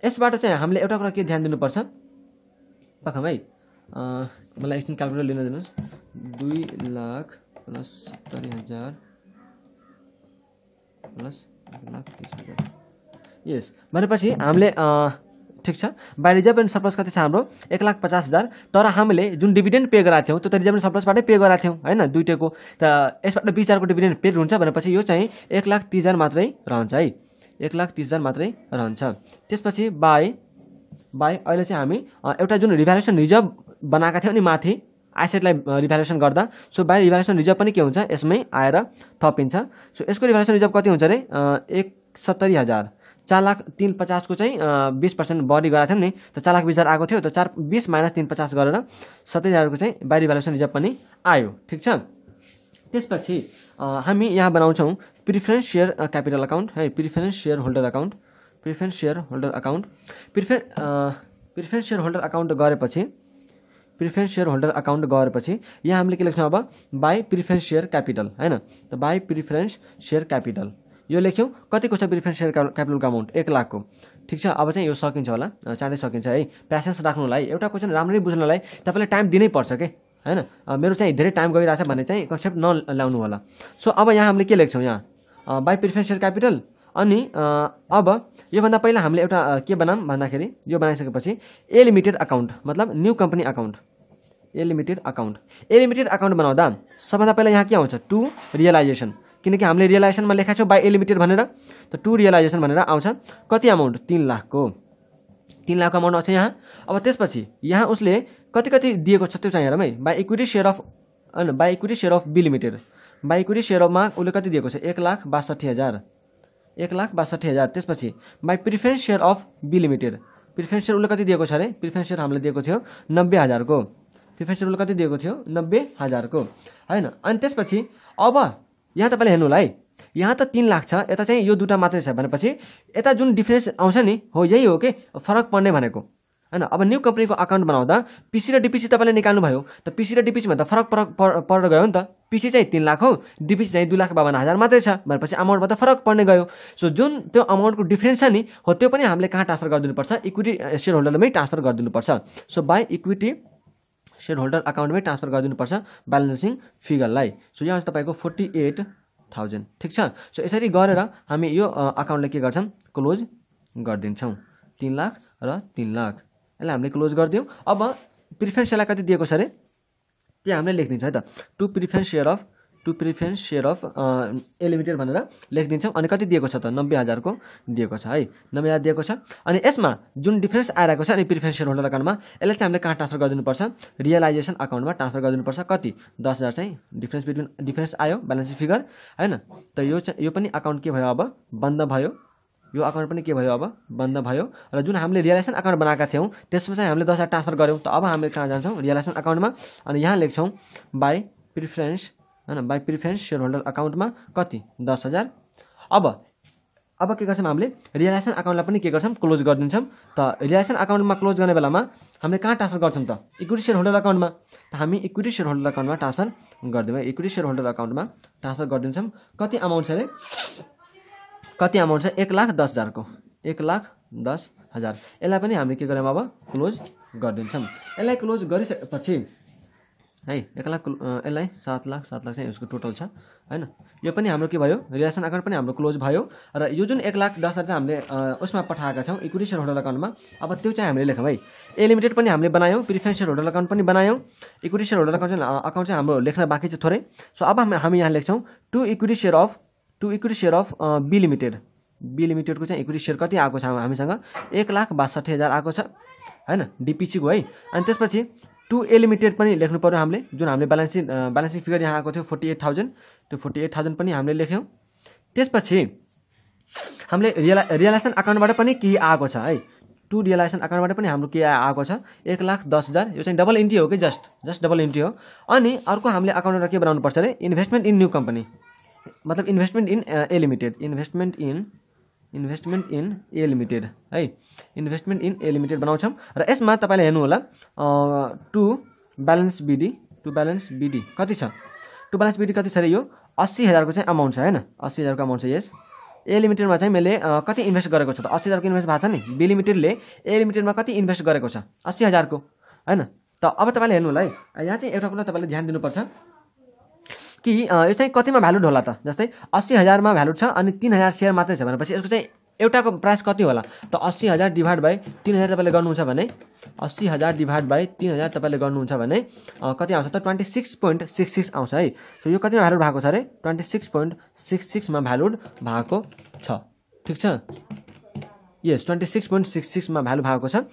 यसबाट चाहिँ हामीले एउटा कुरा के ध्यान दिनुपर्छ पाखा है मलाई एकछिन क्यालकुलेटर लिन दिनुहोस् दुई लाख प्लस सत्तरी हजार प्लस लाख तिस हजार यस भनेपछि हामीले ठिक छ बाई रिजर्भ एन्ड सरप्लस कति छ हाम्रो एक लाख पचास हजार तर हामीले जुन डिभिडेन्ड पे गराएको थियौँ त्यो त रिजर्भ एन्ड सप्लसबाटै पे गराएको थियौँ होइन दुइटैको त यसबाट बिस हजारको डिभिडेन्ड पेड हुन्छ भनेपछि यो चाहिँ एक लाख तिस हजार मात्रै रहन्छ है एक लाख तिस हजार मात्रै रहन्छ त्यसपछि बाई बाई अहिले चाहिँ हामी एउटा जुन रिभ्यालुसन रिजर्भ बनाएका थियौँ नि माथि एसेटलाई रिभ्यालुएसन गर्दा सो बाई रिभ्यालुसन रिजर्भ पनि के हुन्छ यसमै आएर थपिन्छ सो यसको रिभ्यालुएसन रिजर्भ कति हुन्छ अरे एक सत्तरी हजार चार लाख तिन पचासको चाहिँ बिस पर्सेन्ट बढी गराएको थियौँ नि त चार लाख बिस हजार आएको थियो त चार बिस माइनस तिन पचास गरेर सत्तरी हजारको चाहिँ बाई रिभ्यालुसन रिजर्भ पनि आयो ठिक छ त्यसपछि हामी यहाँ बनाउँछौँ प्रिफरेन्स सेयर क्यापिटल अकाउन्ट है preference share holder account preference share holder account pref preference share holder account गरेपछि प्रिफरेन्स सेयर होल्डर अकाउन्ट गरेपछि यहाँ हामीले के लेख्छौँ अब बाई प्रिफरेन्स सेयर क्यापिटल होइन त बाई प्रिफरेन्स सेयर क्यापिटल यो लेख्यौँ कतिको छ प्रिफरेन्स सेयर क्यापिटलको अमाउन्ट एक लाखको ठिक छ अब चाहिँ यो सकिन्छ होला चाँडै सकिन्छ है प्यासेन्स राख्नुलाई एउटा क्वेसन राम्ररी बुझ्नलाई तपाईँले टाइम दिनैपर्छ के होइन मेरो चाहिँ धेरै टाइम गइरहेछ भने चाहिँ कन्सेप्ट नल्याउनु होला सो अब यहाँ हामीले के लेख्छौँ यहाँ बाई प्रिफरेन्सियल क्यापिटल अनि अब योभन्दा पहिला हामीले एउटा के बनाऊँ भन्दाखेरि यो बनाइसकेपछि ए लिमिटेड अकाउन्ट मतलब new company account A limited account A limited account बनाउँदा सबभन्दा पहिला यहाँ के आउँछ टु रियलाइजेसन किनकि हामीले रियलाइजेसनमा लेखाएको छौँ बाई ए लिमिटेड भनेर त टु रियलाइजेसन भनेर आउँछ कति अमाउन्ट तिन लाखको तिन लाखको अमाउन्ट आउँछ यहाँ अब त्यसपछि यहाँ उसले कति कति दिएको छ त्यो चाहिँ हेरौँ है बाई इक्विटी सेयर अफ होइन by equity share of B limited by equity share अफमा उसले कति दिएको छ एक लाख बासठी हजार एक लाख बासठी हजार त्यसपछि by preference share of B limited preference share उसले कति दिएको छ अरे प्रिफरेन्स सेयर हामीले दिएको थियो नब्बे हजारको प्रिफरेन्स सेयर उसले कति दिएको थियो नब्बे हजारको होइन अनि त्यसपछि अब यहाँ तपाईँले हेर्नु होला है यहाँ त तिन लाख छ यता चाहिँ यो दुइटा मात्रै छ भनेपछि यता जुन डिफ्रेन्स आउँछ नि हो यही हो कि फरक पर्ने भनेको होइन अब न्यू कम्पनीको अकाउन्ट बनाउँदा पिसी र डिपिसी तपाईँले निकाल्नुभयो त पिसी र डिपिसीमा त फरक फरक पर्न गयो नि त पिसी चाहिँ तिन लाख हो डिपिसी चाहिँ दुई लाख बावन्न हजार मात्रै छ भनेपछि अमाउन्टमा त फरक पर्ने गयो सो जुन त्यो अमाउन्टको डिफ्रेन्स छ नि हो त्यो पनि हामीले कहाँ ट्रान्सफर गरिदिनुपर्छ इक्विटी सेयर होल्डरमै ट्रान्सफर गरिदिनुपर्छ so by equity share holder अकाउन्टमै ट्रान्सफर गरिदिनुपर्छ ब्यालेन्सिङ फिगरलाई सो यहाँ तपाईँको फोर्टी एट थाउजन्ड ठिक छ सो यसरी गरेर हामी यो अकाउन्टलाई के गर्छौँ क्लोज गरिदिन्छौँ तिन लाख र तिन लाख यसलाई हामीले क्लोज गरिदिउँ अब प्रिफरेन्स सेयरलाई कति दिएको छ अरे त्यहाँ हामीले लेखिदिन्छ है त to preference share of to preference share of A limited भनेर लेखिदिन्छौँ अनि कति दिएको छ त नब्बे हजारको दिएको छ है नब्बे हजार दिएको छ अनि यसमा जुन डिफ्रेन्स आइरहेको छ अनि प्रिफरेन्स सेयर होल्डर अकाउन्टमा यसलाई चाहिँ हामीले कहाँ ट्रान्सफर गरिदिनुपर्छ रियलाइजेसन अकाउन्टमा ट्रान्सफर गरिदिनुपर्छ कति दस हजार चाहिँ डिफ्रेन्स बिट्विन डिफ्रेन्स आयो ब्यालेन्स फिगर होइन त यो चाहिँ यो पनि अकाउन्ट के भयो अब बन्द भयो यो अकाउन्ट पनि के भयो अब बन्द भयो र जुन हामीले रियलाइसन अकाउन्ट बनाएका थियौँ त्यसमा चाहिँ हामीले दस हजार ट्रान्सफर गऱ्यौँ त अब हामीले कहाँ जान्छौँ रियलाइसन अकाउन्टमा अनि यहाँ लेख्छौँ बाई प्रिफरेन्स होइन बाई प्रिफरेन्स सेयर होल्डर अकाउन्टमा कति दस हजार अब अब के गर्छौँ हामीले रियलाइसन अकाउन्टलाई पनि के गर्छौँ क्लोज गरिदिन्छौँ त रियलाइसन अकाउन्टमा क्लोज गर्ने बेलामा हामीले कहाँ ट्रान्सफर गर्छौँ त इक्विटी सेयर होल्डर अकाउन्टमा त हामी इक्विटी सेयर होल्डर अकाउन्टमा ट्रान्सफर गरिदिउँ इक्विटी सेयर होल्डर अकाउन्टमा ट्रान्सफर गरिदिन्छौँ कति अमाउन्ट छ अरे कति अमाउन्ट छ एक लाख दस हजारको एक लाख दस हजार यसलाई पनि हामीले के गर्यौँ अब क्लोज गरिदिन्छौँ यसलाई क्लोज गरिसकेपछि है एक लाख यसलाई सात लाख सात लाख चाहिँ उसको टोटल छ होइन यो पनि हाम्रो के भयो रिलेसन अकाउन्ट पनि हाम्रो क्लोज भयो र यो जुन एक लाख दस हजार चाहिँ हामीले उसमा पठाएका छौँ इक्विटी सेयर होल्डर अकाउन्टमा अब त्यो चाहिँ हामीले लेखौँ है ए लिमिटेड पनि हामीले बनायौँ प्रिफरेन्स सेयर होल्डर अकाउन्ट पनि बनायौँ इक्विटी सेयर होल्डर अकाउन्ट चाहिँ अकाउन्ट चाहिँ हाम्रो लेख्न बाँकी छ थोरै सो अब हामी यहाँ लेख्छौँ to equity share of to equity share of B limited B लिमिटेडको चाहिँ इक्विटी सेयर कति आएको छ हामीसँग एक लाख बासठी हजार आएको छ होइन डिपिसीको है अनि त्यसपछि टु ए लिमिटेड पनि लेख्नु पऱ्यो हामीले जुन हामीले ब्यालेन्सिङ ब्यालेन्सिङ फिगर यहाँ आएको थियो फोर्टी एट थाउजन्ड त्यो फोर्टी एट थाउजन्ड पनि हामीले लेख्यौँ त्यसपछि हामीले रियला रियलाइजेसन अकाउन्टबाट पनि केही आएको छ है टु रियलाइजेसन अकाउन्टबाट पनि हाम्रो के आएको छ एक लाख दस हजार यो चाहिँ डबल इन्ट्री हो कि जस्ट जस्ट डबल इन्ट्री हो अनि अर्को हामीले अकाउन्टबाट के बनाउनु पर्छ अरे इन्भेस्टमेन्ट इन न्यू कम्पनी मतलब investment in A limited investment in investment in A limited है इन्भेस्टमेन्ट इन ए लिमिटेड बनाउँछौँ र यसमा तपाईँले हेर्नु होला to balance BD to balance BD कति छ टु ब्यालेन्स बिडी कति छ अरे यो अस्सी हजारको चाहिँ अमाउन्ट छ होइन अस्सी हजारको अमाउन्ट छ यस ए लिमिटेडमा चाहिँ मैले uh, कति इन्भेस्ट गरेको छ त अस्सी हजारको इन्भेस्ट भएको छ नि बी लिमिटेडले ए लिमिटेडमा कति इन्भेस्ट गरेको छ अस्सी हजारको होइन त अब तपाईँले हेर्नु होला है यहाँ चाहिँ एउटा कुरा तपाईँले ध्यान दिनुपर्छ कि यो चाहिँ कतिमा भ्यालुड होला त जस्तै अस्सी हजारमा भ्यालुड छ अनि तिन हजार सेयर मात्रै छ भनेपछि यसको चाहिँ एउटाको प्राइस कति होला त अस्सी हजार डिभाइड बाई तिन हजार तपाईँले गर्नुहुन्छ भने अस्सी हजार डिभाइड बाई तिन हजार तपाईँले गर्नुहुन्छ भने कति आउँछ त twenty six point six six आउँछ है सो यो कतिमा भ्यालुड भएको छ अरे ट्वेन्टी सिक्स पोइन्ट सिक्स सिक्समा भ्यालुड भएको छ ठिक छ यस ट्वेन्टी सिक्स पोइन्ट सिक्स सिक्समा भ्यालु भएको छ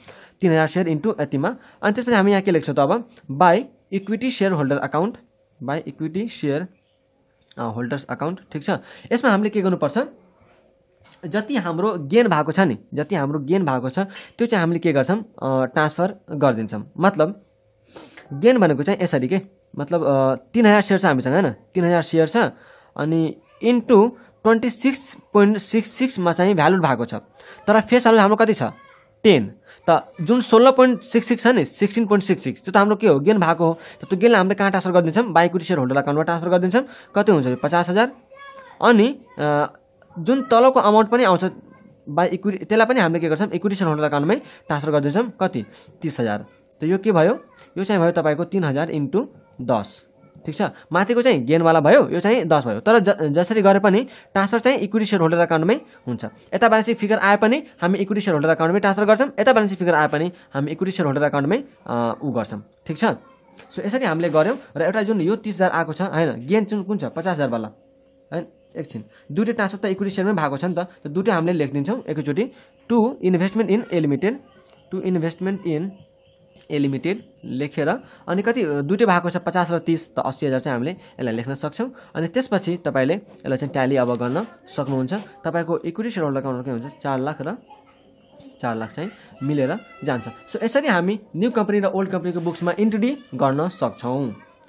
तिन हजार सेयर इन्टु यतिमा अनि त्यसपछि हामी यहाँ के लेख्छौँ त अब by equity share holder account by equity share holders account ठिक छ यसमा हामीले के गर्नुपर्छ जति हाम्रो गेन भएको छ नि जति हाम्रो गेन भएको छ त्यो चाहिँ हामीले के गर्छौँ ट्रान्सफर गरिदिन्छौँ मतलब गेन भनेको चाहिँ यसरी के मतलब तिन हजार सेयर छ हामीसँग होइन तिन हजार सेयर छ अनि into twenty six point six सिक्समा चाहिँ भ्यालु भएको छ तर फेस भ्यालु हाम्रो कति छ टेन त जुन सोह्र पोइन्ट सिक्स सिक्स छ नि सिक्सटिन पोइन्ट सिक्स सिक्स त्यो त हाम्रो के हो गेन भएको हो त त्यो गेनलाई हामीले कहाँ ट्रान्सफर गरिदिन्छौँ बाइकुटी सेयर होल्डरलाई अकाउन्टमा ट्रान्सफर गरिदिन्छौँ कति हुन्छ यो पचास हजार अनि जुन तलको अमाउन्ट पनि आउँछ बाई इक्विटी त्यसलाई पनि हामीले के गर्छौँ इक्विटी सेयर होल्डर अकाउन्टमै ट्रान्सफर गरिदिन्छौँ कति तिस हजार त यो के भयो यो चाहिँ भयो तपाईँको तिन हजार इन्टु दस ठिक छ माथिको चाहिँ गेनवाला भयो यो चाहिँ दस भयो तर जसरी गरे पनि ट्रान्सफर चाहिँ इक्विटी सेयर होल्डर एकाउन्टमै हुन्छ यता ब्यालेन्स फिगर आए पनि हामी इक्विटी सेयर होल्डर एकाउन्टमै ट्रान्सफर गर्छौँ यता ब्यालेन्सी फिगर आए पनि हामी इक्विटी सेयर होल्डर एकाउन्टमै ऊ गर्छौँ ठिक छ सो यसरी हामीले गऱ्यौँ र एउटा जुन यो तिस हजार आएको छ होइन गेन जुन कुन छ पचास हजारवाला होइन एकछिन दुइटै ट्रान्सफर त इक्विटी सेयरमै भएको छ नि त दुइटै हामीले लेखिदिन्छौँ एकैचोटि to investment in A limited to investment in limited लेखेर अनि कति दुइटै भएको छ पचास र तिस त अस्सी हजार चाहिँ हामीले यसलाई लेख्न सक्छौँ अनि त्यसपछि तपाईँले यसलाई चाहिँ ट्याली अब गर्न सक्नुहुन्छ तपाईँको इक्विटी सेयर होल्डर अकाउन्टमा के हुन्छ चार लाख र चार लाख चाहिँ मिलेर जान्छ सो यसरी हामी न्यू कम्पनी र ओल्ड कम्पनीको बुक्समा इन्ट्रोड्युस गर्न सक्छौँ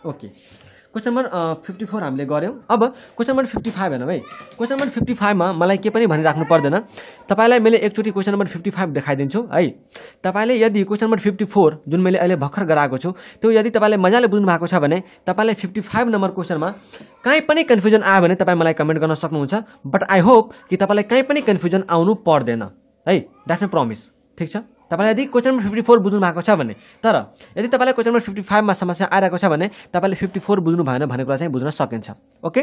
okay question number fifty four हामीले गऱ्यौँ अब क्वेसन नम्बर फिफ्टी फाइभ हेर्नु है क्वेसन नम्बर फिफ्टी फाइभमा मलाई के पनि भनिराख्नु पर्दैन तपाईँलाई मैले एकचोटि क्वेसन नम्बर फिफ्टी फाइभ देखाइदिन्छु है तपाईँले यदि क्वेसन नम्बर फिफ्टी फोर जुन मैले अहिले भर्खर गराएको छु त्यो यदि तपाईँले मजाले बुझ्नु भएको छ भने तपाईँलाई फिफ्टी फाइभ नम्बर क्वेसनमा कहीँ पनि कन्फ्युजन आयो भने तपाईँ मलाई कमेन्ट गर्न सक्नुहुन्छ बट आई होप कि तपाईँलाई कहीँ पनि कन्फ्युजन आउनु पर्दैन है द्याट्स प्रमिस ठिक छ तपाईँलाई यदि क्वेसन नम्बर फिफ्टी फोर बुझ्नु भएको छ भने तर यदि तपाईँलाई क्वेसन नम्बर फिफ्टी फाइभमा समस्या आइरहेको छ भने तपाईँले फिफ्टी फोर बुझ्नु भएन भन्ने कुरा चाहिँ बुझ्न सकिन्छ ओके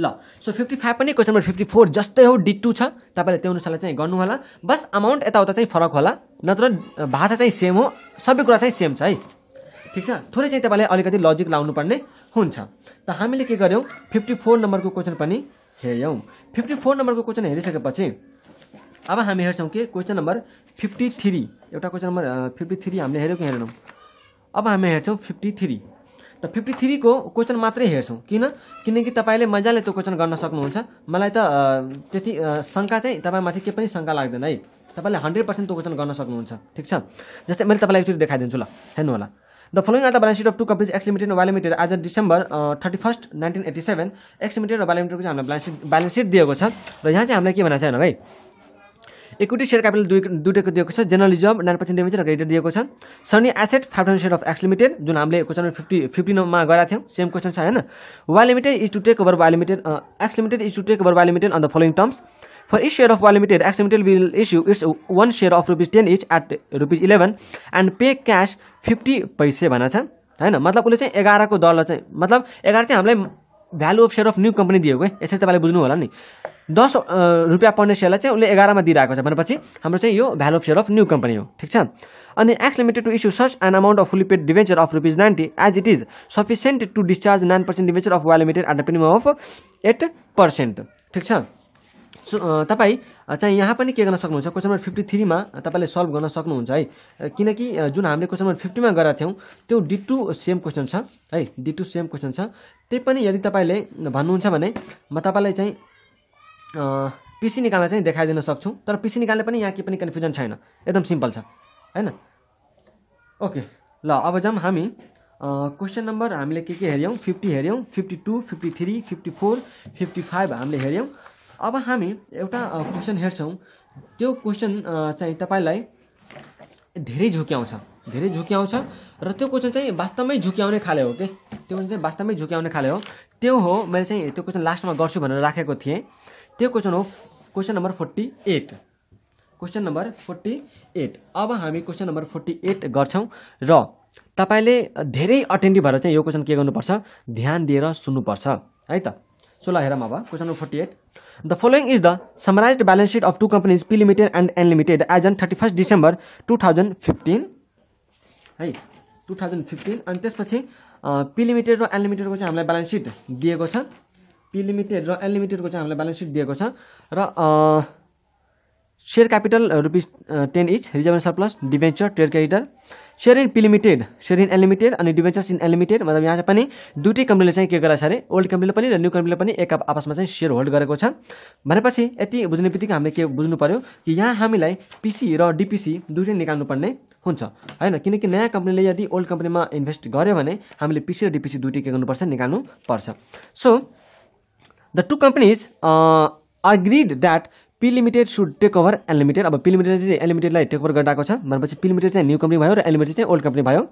ल सो फिफ्टी फाइभ पनि क्वेसन नम्बर फिफ्टी फोर जस्तै हो डी टू छ तपाईँले त्यो अनुसारले चाहिँ गर्नु होला बस अमाउन्ट यताउता चाहिँ फरक होला नत्र भाषा चाहिँ सेम हो सबै कुरा चाहिँ सेम छ है ठिक छ थोरै चाहिँ तपाईँले अलिकति लजिक लाउनु पर्ने हुन्छ त हामीले के गर्यौँ फिफ्टी फोर नम्बरको क्वेसन पनि हेऱ्यौँ फिफ्टी फोर नम्बरको क्वेसन हेरिसकेपछि अब हामी हेर्छौँ के क्वेसन नम्बर फिफ्टी थ्री एउटा क्वेसन नम्बर फिफ्टी थ्री हामीले कि हेरेनौँ अब हामी हेर्छौँ फिफ्टी थ्री त फिफ्टी थ्रीको क्वेसन मात्रै हेर्छौँ किन किनकि तपाईँले मजाले त्यो क्वेसन गर्न सक्नुहुन्छ मलाई त त्यति शङ्का चाहिँ तपाईँमाथि केही पनि शङ्का लाग्दैन है तपाईँले हन्ड्रेड पर्सेन्ट त्यो क्वेसन गर्न सक्नुहुन्छ ठिक छ जस्तै मैले तपाईँलाई एकचोटि देखाइदिन्छु ल हेर्नु होला the following are the balance sheet of two companies X limited Y limited आज December thirty first nineteen eighty seven X limited र वाइ लिमिटेडको चाहिँ हामीलाई ब्यालेन्स सिट ब्यालेन्स सिट दिएको छ र यहाँ चाहिँ हामीलाई के भनेको छ भाइ इक्विटी सेयर क्यापिटल दुई दुईटाको दिएको छ जर्नलिजम नाइन पर्सेन्ट डेमेज र ग्रेडर दिएको छ सनी asset five thousand share of X limited जुन हामीले क्वेसन फिफ्टी फिफ्टी फिफ्टिनमा गराएको थियौँ सेम क्वेसन छ होइन Y limited is to take over Y limited X limited is to take over Y limited on the following terms for each share of Y limited X limited will issue its one share of rupees 10 is at rupees 11 and pay cash 50 paise भना छ होइन मतलब उसले चाहिँ एघारको दरलाई चाहिँ मतलब एघार चाहिँ हामीलाई value of share of new company दिएको है यसरी तपाईँले बुझ्नु होला नि दस रुपियाँ पर्ने सेयरलाई चाहिँ उसले एघारमा दिइरहेको छ भनेपछि हाम्रो चाहिँ यो value of share of new company हो ठिक छ अनि X limited to issue such an amount of fully paid debenture of rupees ninety as it is sufficient to discharge nine percent debenture of Y limited at the of eight percent ठिक छ so तपाईँ चाहिँ यहाँ पनि के गर्न सक्नुहुन्छ question number fifty थ्रीमा तपाईँले सल्भ गर्न सक्नुहुन्छ है किनकि जुन हामीले क्वेसन नम्बर फिफ्टीमा गरेका थियौँ त्यो डी टू सेम क्वेसन छ है डी टू सेम क्वेसन छ त्यही पनि यदि तपाईँले भन्नुहुन्छ भने म तपाईँलाई चाहिँ पिसी निकाल्न चाहिँ देखाइदिन सक्छौँ तर पिसी निकाल्ने पनि यहाँ केही पनि कन्फ्युजन छैन एकदम सिम्पल छ होइन ओके ल अब जाउँ हामी क्वेसन नम्बर हामीले के के हेऱ्यौँ फिफ्टी हेऱ्यौँ fifty two fifty three fifty four fifty five हामीले हेऱ्यौँ अब हामी एउटा क्वेसन हेर्छौँ त्यो क्वेसन चाहिँ तपाईँलाई धेरै झुक्याउँछ धेरै झुक्याउँछ र त्यो क्वेसन चाहिँ वास्तवमै झुक्याउने खाले हो कि त्यो क्वेसन चाहिँ वास्तवमै झुक्याउने खाले हो त्यो हो मैले चाहिँ त्यो क्वेसन लास्टमा गर्छु भनेर राखेको थिएँ त्यो क्वेसन हो question number forty eight question number forty eight अब हामी क्वेसन नम्बर फोर्टी एट गर्छौँ र तपाईँले धेरै अटेन्टिभ भएर चाहिँ यो क्वेसन के गर्नुपर्छ ध्यान दिएर सुन्नुपर्छ है त सो ल हेरौँ अब question number forty eight the following is the summarise balance sheet of two companies P limited and N limited as on thirty first December two thousand fifteen है टु थाउजन्ड फिफ्टिन अनि त्यसपछि पी लिमिटेड र एनलिमिटेडको चाहिँ हामीलाई balance seat दिएको छ P limited र अनलिमिटेडको चाहिँ हामीलाई ब्यालेन्स सिट दिएको छ र share capital rupees ten each reserve surplus debenture trade capital share in P limited share in N limited अनि डिभेन्चर्स इन एनलिमिटेड मतलब यहाँ चाहिँ पनि दुइटै कम्पनीले चाहिँ के गरेको छ अरे ओल्ड कम्पनीले पनि र न्यू कम्पनीले पनि एक आपसमा चाहिँ सेयर होल्ड गरेको छ भनेपछि यति बुझ्ने बित्तिकै हामीले के बुझ्नु पऱ्यो कि यहाँ हामीलाई पिसी र डिपिसी दुइटै निकाल्नुपर्ने हुन्छ होइन किनकि नयाँ कम्पनीले यदि ओल्ड कम्पनीमा इन्भेस्ट गर्यो भने हामीले पिसी र डिपिसी दुइटै के गर्नुपर्छ निकाल्नुपर्छ so the two companies uh, agreed that P limited should take over N limited अब पी लिमिटेड चाहिँ एनलिमिटेडलाई टेक ओभर गरिरहेको छ भनेपछि पी लिमिटेड चाहिँ न्यू कम्पनी भयो र एनलिमिटेड चाहिँ ओल्ड कम्पनी भयो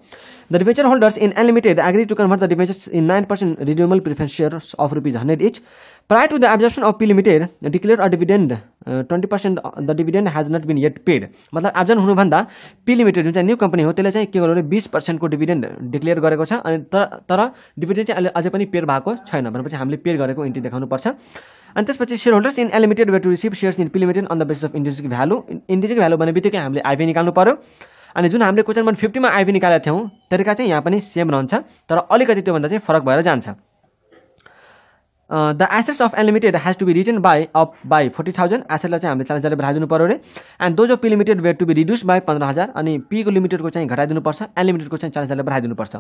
the debenture holders in N limited agree to convert the debentures in nine percent renewable preference shares of rupees hundred each prior to the absorption of P limited declare a dividend twenty percent the dividend has not been yet paid मतलब absorption हुनुभन्दा P limited जुन चाहिँ new company हो त्यसले चाहिँ के गर्यो भने बिस पर्सेन्टको डिभिडेन्ड डिक्लेयर गरेको छ अनि तर तर डिभिडेन्ड चाहिँ अहिले अझै पनि पेड भएको छैन भनेपछि हामीले पेड गरेको इन्ट्री देखाउनुपर्छ अनि त्यसपछि share holders in N limited way to receive shares in P limited on the basis of intrinsic value intrinsic value भने बित्तिकै हामीले आइपी निकाल्नु पऱ्यो अनि जुन हामीले क्वेसन नम्बर फिफ्टीमा आइपी निकालेको थियौँ तरिका चाहिँ यहाँ पनि सेम रहन्छ तर अलिकति त्योभन्दा चाहिँ फरक भएर जान्छ the assets of N limited has to be return by up by forty thousand एसेटलाई चाहिँ हामीले चालिस हजारले बढाइदिनु पऱ्यो अरे and of P limited wait to be reduce by पन्ध्र हजार अनि पीको लिमिटेडको चाहिँ घटाइदिनुपर्छ एनलिमिटेडको चाहिँ चालिस हजारले बढाइदिनुपर्छ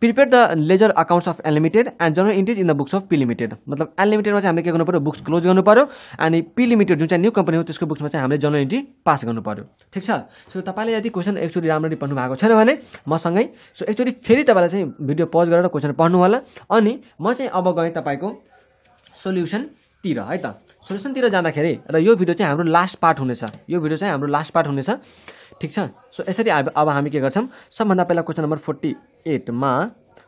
prepare the ledger accounts of N limited and general entries in the books of P limited मतलब एनलिमिटेडमा चाहिँ हामीले के गर्नु पऱ्यो बुक्स क्लोज गर्नु पऱ्यो अनि पी लिमिटेड जुन चाहिँ न्यू कम्पनी हो त्यसको बुक्समा चाहिँ हामीले जनरल इन्ट्री पास गर्नु पऱ्यो ठिक छ सो तपाईँले यदि क्वेसन एकचोटि राम्ररी पढ्नु भएको छैन भने मसँगै सो एकचोटि फेरि तपाईँलाई चाहिँ भिडियो पज गरेर क्वेसन पढ्नु होला अनि म चाहिँ अब गएँ तपाईँको सोल्युसनतिर है त सोल्युसनतिर जाँदाखेरि र यो भिडियो चाहिँ हाम्रो लास्ट पार्ट हुनेछ यो भिडियो चाहिँ हाम्रो लास्ट पार्ट हुनेछ ठिक छ सो यसरी अब अब हामी के गर्छौँ सबभन्दा पहिला क्वेसन नम्बर फोर्टी एटमा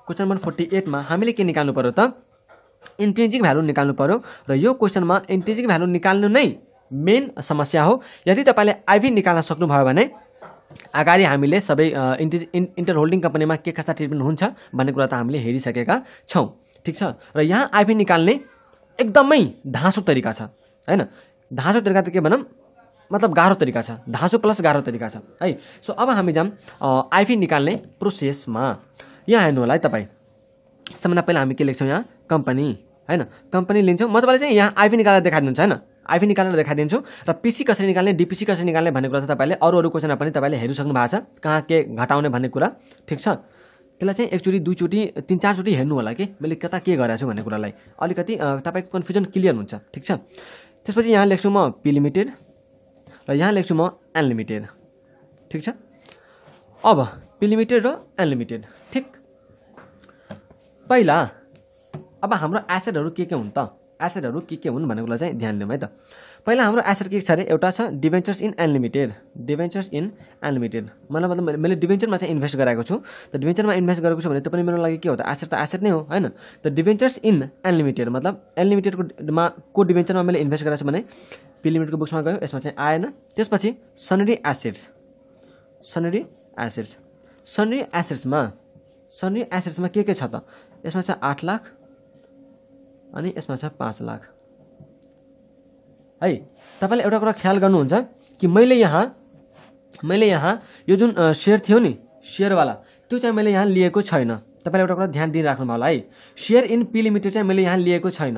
क्वेसन नम्बर फोर्टी एटमा हामीले के निकाल्नु पऱ्यो त इन्ट्रेन्जिङ भ्यालु निकाल्नु पऱ्यो र यो क्वेसनमा इन्ट्रेन्जिङ भ्यालु निकाल्नु नै मेन समस्या हो यदि तपाईँले आइभी निकाल्न सक्नुभयो भने अगाडि हामीले सबै इन्टि इन् इन्टर होल्डिङ कम्पनीमा के कस्ता ट्रिटमेन्ट हुन्छ भन्ने कुरा त हामीले हेरिसकेका छौँ ठिक छ र यहाँ आइभी निकाल्ने एकदमै धाँसो तरिका छ होइन धाँसो तरिका त के भनौँ मतलब गाह्रो तरिका छ धाँसो प्लस गाह्रो तरिका छ है सो अब हामी जाम आइफी निकाल्ने प्रोसेसमा यहाँ हेर्नु होला है तपाईँ सबभन्दा पहिला हामी के लेख्छौँ यहाँ कम्पनी होइन कम्पनी लिन्छौँ म तपाईँलाई चाहिँ यहाँ आइफी निकालेर देखाइदिनुहुन्छ होइन आइफी निकालेर देखाइदिन्छु र पिसी कसरी निकाल्ने डिपिसी कसरी निकाल्ने भन्ने कुरा चाहिँ तपाईँले अरू अरू क्वेसनमा पनि तपाईँले हेरिसक्नु भएको छ कहाँ के घटाउने भन्ने कुरा ठिक छ त्यसलाई चाहिँ एकचोटि दुईचोटि तिन चारचोटि हेर्नु होला कि मैले कता के गराएको छु भन्ने कुरालाई अलिकति तपाईँको कन्फ्युजन क्लियर हुन्छ ठिक छ त्यसपछि यहाँ लेख्छु म लिमिटेड र यहाँ लेख्छु म अनलिमिटेड ठिक छ अब लिमिटेड र अनलिमिटेड ठिक पहिला अब हाम्रो एसेडहरू के के हुन् त एसेडहरू के के हुन् भन्ने कुरा चाहिँ ध्यान दिउँ है त पहिला हाम्रो एसेट के छ अरे एउटा छ debentures in unlimited debentures in unlimited मलाई मतलब मैले डिभेन्चरमा चाहिँ इन्भेस्ट गराएको छु त डिभेन्चरमा इन्भेस्ट गरेको छु भने त्यो पनि मेरो लागि के हो त एसेट त एसेट नै हो होइन त डिभेन्चर्स इन अनलिमिटेड मतलब अनलिमिटेडकोमा को डिभेन्चरमा मैले इन्भेस्ट गराएको छु भने पिलिमिटको बुक्समा गयो यसमा चाहिँ आएन त्यसपछि सनरी एसेट्स सनरी एसेट्स सनरी एसेट्समा सनरी एसेट्समा के के छ त यसमा छ आठ लाख अनि यसमा छ पाँच लाख है तपाईँले एउटा कुरा ख्याल गर्नुहुन्छ कि मैले यहाँ मैले यहाँ यो जुन सेयर थियो नि सेयरवाला त्यो चाहिँ मैले यहाँ लिएको छैन तपाईँले एउटा कुरा ध्यान दिइराख्नु होला है सेयर इन पी लिमिटेड चाहिँ मैले यहाँ लिएको छैन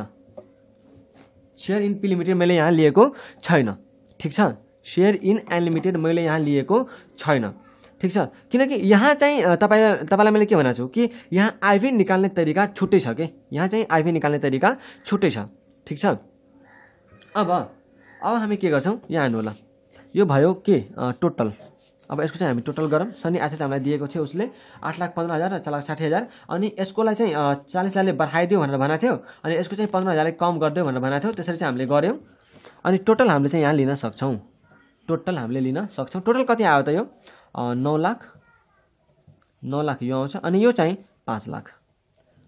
सेयर इन पी लिमिटेड मैले यहाँ लिएको छैन ठिक छ सेयर इन अनलिमिटेड मैले यहाँ लिएको छैन ठिक छ किनकि यहाँ चाहिँ तपाईँ तपाईँलाई मैले के भनेको छु कि यहाँ आइभी निकाल्ने तरिका छुट्टै छ कि यहाँ चाहिँ आइभी निकाल्ने तरिका छुट्टै छ ठिक छ अब अब हामी के गर्छौँ यहाँ हेर्नु होला यो भयो के टोटल अब यसको चाहिँ हामी टोटल गरौँ सनी एसेट हामीलाई दिएको थियो उसले आठ लाख पन्ध्र हजार र चार लाख साठी हजार अनि यसकोलाई चाहिँ चालिस हजारले बढाइदियो भनेर भनेको थियो अनि यसको चाहिँ पन्ध्र हजारले कम गरिदियो भनेर भनेको थियो त्यसरी चाहिँ हामीले गऱ्यौँ अनि टोटल हामीले चाहिँ यहाँ लिन सक्छौँ टोटल हामीले लिन सक्छौँ टोटल कति आयो त यो नौ लाख नौ लाख यो आउँछ अनि यो चाहिँ पाँच लाख